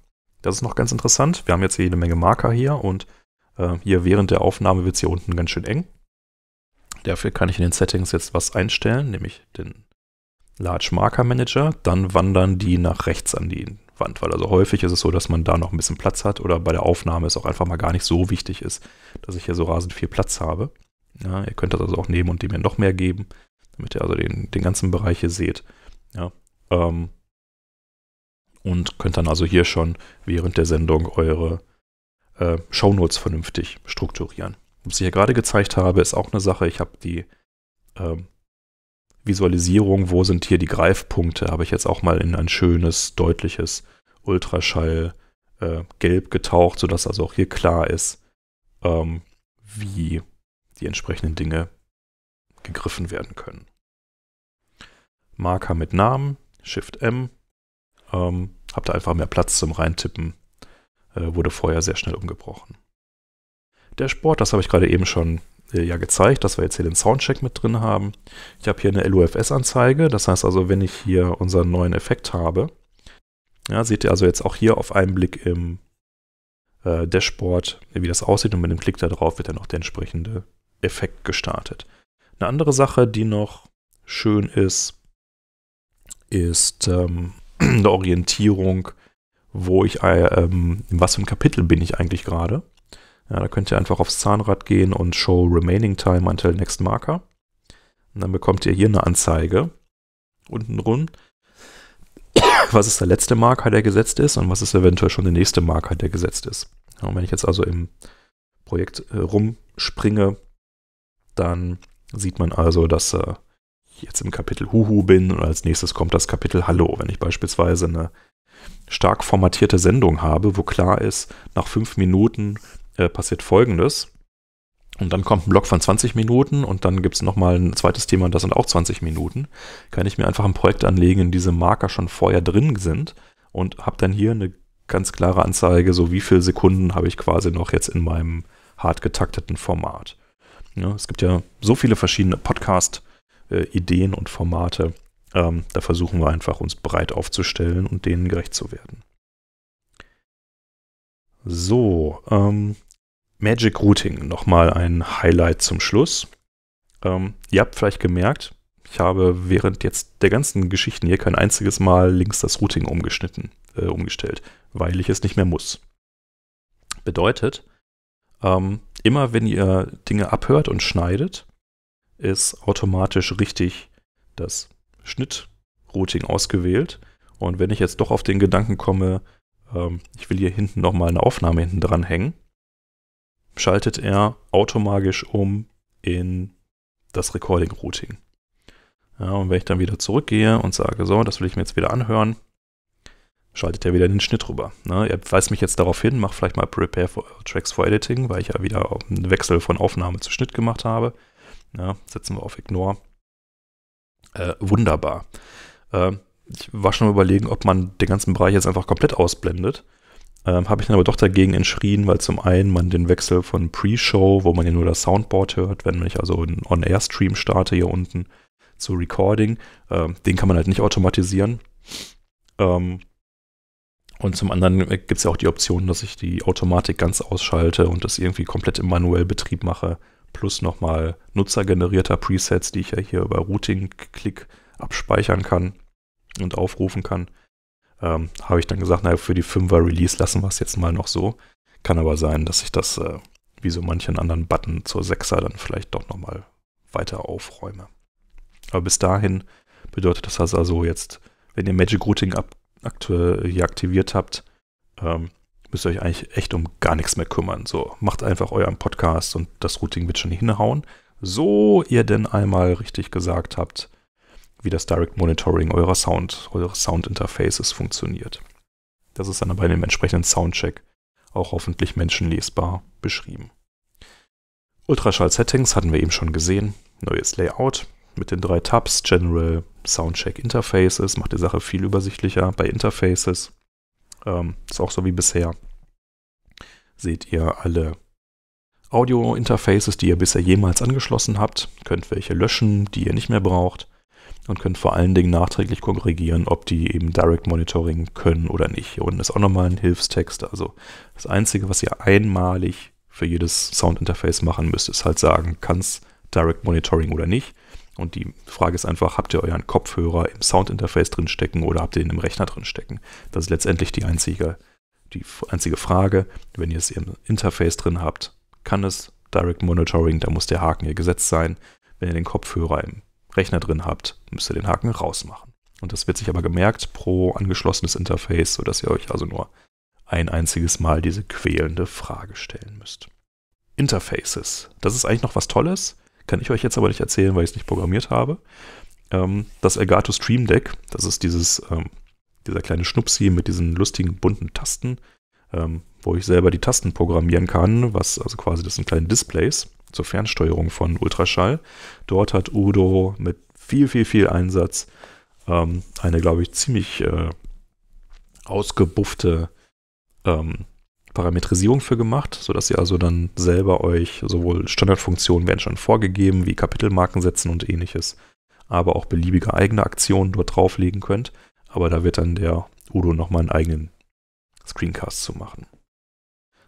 Das ist noch ganz interessant. Wir haben jetzt hier jede Menge Marker hier und äh, hier während der Aufnahme wird es hier unten ganz schön eng. Dafür kann ich in den Settings jetzt was einstellen, nämlich den Large Marker Manager. Dann wandern die nach rechts an die Wand, weil also häufig ist es so, dass man da noch ein bisschen Platz hat oder bei der Aufnahme es auch einfach mal gar nicht so wichtig ist, dass ich hier so rasend viel Platz habe. Ja, ihr könnt das also auch nehmen und dem hier noch mehr geben, damit ihr also den, den ganzen Bereich hier seht. Ja, ähm, und könnt dann also hier schon während der Sendung eure äh, Shownotes vernünftig strukturieren. Was ich hier gerade gezeigt habe, ist auch eine Sache. Ich habe die äh, Visualisierung, wo sind hier die Greifpunkte, habe ich jetzt auch mal in ein schönes, deutliches Ultraschall äh, gelb getaucht, sodass also auch hier klar ist, ähm, wie die entsprechenden Dinge gegriffen werden können. Marker mit Namen, Shift M, ähm, habt ihr einfach mehr Platz zum Reintippen. Äh, wurde vorher sehr schnell umgebrochen. Der Sport, das habe ich gerade eben schon äh, ja gezeigt, dass wir jetzt hier den Soundcheck mit drin haben. Ich habe hier eine LUFS-Anzeige, das heißt also, wenn ich hier unseren neuen Effekt habe, ja, seht ihr also jetzt auch hier auf einen Blick im äh, Dashboard, wie das aussieht und mit dem Klick da drauf wird dann auch der entsprechende Effekt gestartet. Eine andere Sache, die noch schön ist, ist ähm, eine Orientierung, wo ich, äh, ähm, in was für ein Kapitel bin ich eigentlich gerade. Ja, da könnt ihr einfach aufs Zahnrad gehen und Show Remaining Time until Next Marker. Und dann bekommt ihr hier eine Anzeige unten drin. (coughs) Was ist der letzte Marker, der gesetzt ist und was ist eventuell schon der nächste Marker, der gesetzt ist. Ja, und wenn ich jetzt also im Projekt äh, rumspringe, dann sieht man also, dass äh, jetzt im Kapitel Huhu bin und als nächstes kommt das Kapitel Hallo. Wenn ich beispielsweise eine stark formatierte Sendung habe, wo klar ist, nach fünf Minuten äh, passiert Folgendes. Und dann kommt ein Block von 20 Minuten und dann gibt es nochmal ein zweites Thema und das sind auch 20 Minuten. Kann ich mir einfach ein Projekt anlegen, in diese Marker schon vorher drin sind und habe dann hier eine ganz klare Anzeige, so wie viele Sekunden habe ich quasi noch jetzt in meinem hart getakteten Format. Ja, es gibt ja so viele verschiedene Podcast- äh, Ideen und Formate. Ähm, da versuchen wir einfach, uns breit aufzustellen und denen gerecht zu werden. So, ähm, Magic Routing, nochmal ein Highlight zum Schluss. Ähm, ihr habt vielleicht gemerkt, ich habe während jetzt der ganzen Geschichten hier kein einziges Mal links das Routing umgeschnitten, äh, umgestellt, weil ich es nicht mehr muss. Bedeutet, ähm, immer wenn ihr Dinge abhört und schneidet, ist automatisch richtig das Schnittrouting ausgewählt. Und wenn ich jetzt doch auf den Gedanken komme, ähm, ich will hier hinten nochmal eine Aufnahme hinten dran hängen, schaltet er automatisch um in das Recording-Routing. Ja, und wenn ich dann wieder zurückgehe und sage, so, das will ich mir jetzt wieder anhören, schaltet er wieder in den Schnitt rüber. Ne? Er weist mich jetzt darauf hin, macht vielleicht mal Prepare for Tracks for Editing, weil ich ja wieder einen Wechsel von Aufnahme zu Schnitt gemacht habe. Ja, setzen wir auf Ignore. Äh, wunderbar. Äh, ich war schon überlegen, ob man den ganzen Bereich jetzt einfach komplett ausblendet. Ähm, Habe ich dann aber doch dagegen entschrien, weil zum einen man den Wechsel von Pre-Show, wo man ja nur das Soundboard hört, wenn ich also einen On-Air-Stream starte hier unten zu Recording, äh, den kann man halt nicht automatisieren. Ähm, und zum anderen gibt es ja auch die Option, dass ich die Automatik ganz ausschalte und das irgendwie komplett im manuellen Betrieb mache plus nochmal nutzergenerierter Presets, die ich ja hier über Routing-Klick abspeichern kann und aufrufen kann. Ähm, habe ich dann gesagt, naja, für die 5er Release lassen wir es jetzt mal noch so. Kann aber sein, dass ich das äh, wie so manchen anderen Button zur 6er dann vielleicht doch nochmal weiter aufräume. Aber bis dahin bedeutet das also jetzt, wenn ihr Magic Routing ab, aktuell hier aktiviert habt, ähm, müsst ihr euch eigentlich echt um gar nichts mehr kümmern. So, macht einfach euren Podcast und das Routing wird schon hinhauen. So ihr denn einmal richtig gesagt habt, wie das Direct Monitoring eurer Sound, eures Sound-Interfaces funktioniert. Das ist dann bei dem entsprechenden Soundcheck auch hoffentlich menschenlesbar beschrieben. Ultraschall-Settings hatten wir eben schon gesehen. Neues Layout mit den drei Tabs General, Soundcheck, Interfaces macht die Sache viel übersichtlicher bei Interfaces. Ähm, ist auch so wie bisher. Seht ihr alle Audio-Interfaces, die ihr bisher jemals angeschlossen habt, könnt welche löschen, die ihr nicht mehr braucht und könnt vor allen Dingen nachträglich korrigieren, ob die eben Direct Monitoring können oder nicht. Hier unten ist auch nochmal ein Hilfstext. Also das Einzige, was ihr einmalig für jedes Sound-Interface machen müsst, ist halt sagen, kann es Direct Monitoring oder nicht. Und die Frage ist einfach, habt ihr euren Kopfhörer im Soundinterface drinstecken oder habt ihr ihn im Rechner drinstecken? Das ist letztendlich die einzige, die einzige Frage. Wenn ihr es im Interface drin habt, kann es Direct Monitoring, da muss der Haken hier gesetzt sein. Wenn ihr den Kopfhörer im Rechner drin habt, müsst ihr den Haken rausmachen. Und das wird sich aber gemerkt pro angeschlossenes Interface, sodass ihr euch also nur ein einziges Mal diese quälende Frage stellen müsst. Interfaces. Das ist eigentlich noch was Tolles. Kann ich euch jetzt aber nicht erzählen, weil ich es nicht programmiert habe. Ähm, das Elgato Stream Deck, das ist dieses, ähm, dieser kleine Schnupsi mit diesen lustigen bunten Tasten, ähm, wo ich selber die Tasten programmieren kann, was also quasi das sind kleine Displays zur Fernsteuerung von Ultraschall. Dort hat Udo mit viel, viel, viel Einsatz ähm, eine, glaube ich, ziemlich äh, ausgebuffte ähm, Parametrisierung für gemacht, sodass ihr also dann selber euch sowohl Standardfunktionen werden schon vorgegeben, wie Kapitelmarken setzen und ähnliches, aber auch beliebige eigene Aktionen dort drauflegen könnt. Aber da wird dann der Udo nochmal einen eigenen Screencast zu machen.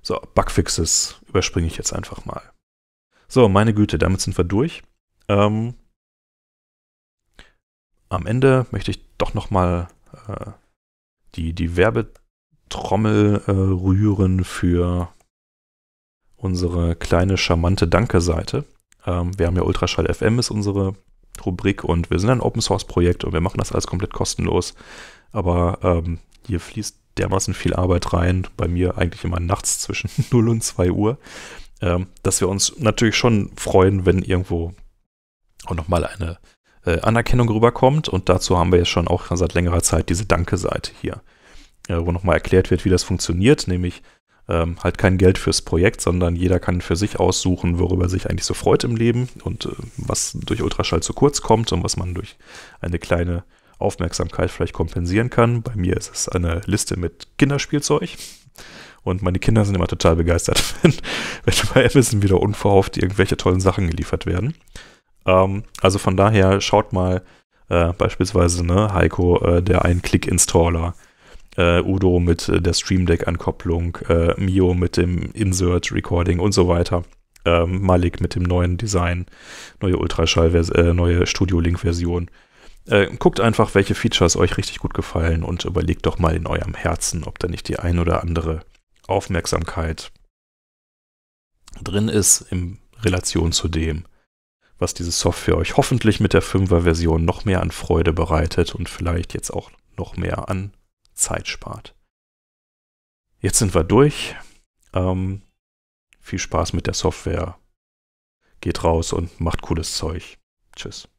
So, Bugfixes überspringe ich jetzt einfach mal. So, meine Güte, damit sind wir durch. Ähm, am Ende möchte ich doch nochmal äh, die, die Werbe- Trommel äh, rühren für unsere kleine charmante Danke-Seite. Ähm, wir haben ja Ultraschall FM ist unsere Rubrik und wir sind ein Open Source Projekt und wir machen das alles komplett kostenlos. Aber ähm, hier fließt dermaßen viel Arbeit rein, bei mir eigentlich immer nachts zwischen 0 (laughs) und 2 Uhr, ähm, dass wir uns natürlich schon freuen, wenn irgendwo auch nochmal eine äh, Anerkennung rüberkommt. Und dazu haben wir jetzt schon auch seit längerer Zeit diese Danke-Seite hier. Äh, wo nochmal erklärt wird, wie das funktioniert, nämlich ähm, halt kein Geld fürs Projekt, sondern jeder kann für sich aussuchen, worüber sich eigentlich so freut im Leben und äh, was durch Ultraschall zu kurz kommt und was man durch eine kleine Aufmerksamkeit vielleicht kompensieren kann. Bei mir ist es eine Liste mit Kinderspielzeug. Und meine Kinder sind immer total begeistert, (laughs) wenn, wenn bei Amazon wieder unverhofft irgendwelche tollen Sachen geliefert werden. Ähm, also von daher schaut mal äh, beispielsweise ne, Heiko, äh, der ein click installer äh, Udo mit äh, der Stream Deck-Ankopplung, äh, Mio mit dem Insert-Recording und so weiter. Ähm, Malik mit dem neuen Design, neue Ultraschall, äh, neue Studio Link-Version. Äh, guckt einfach, welche Features euch richtig gut gefallen und überlegt doch mal in eurem Herzen, ob da nicht die ein oder andere Aufmerksamkeit drin ist in Relation zu dem, was diese Software euch hoffentlich mit der 5er-Version noch mehr an Freude bereitet und vielleicht jetzt auch noch mehr an Zeit spart. Jetzt sind wir durch. Ähm, viel Spaß mit der Software. Geht raus und macht cooles Zeug. Tschüss.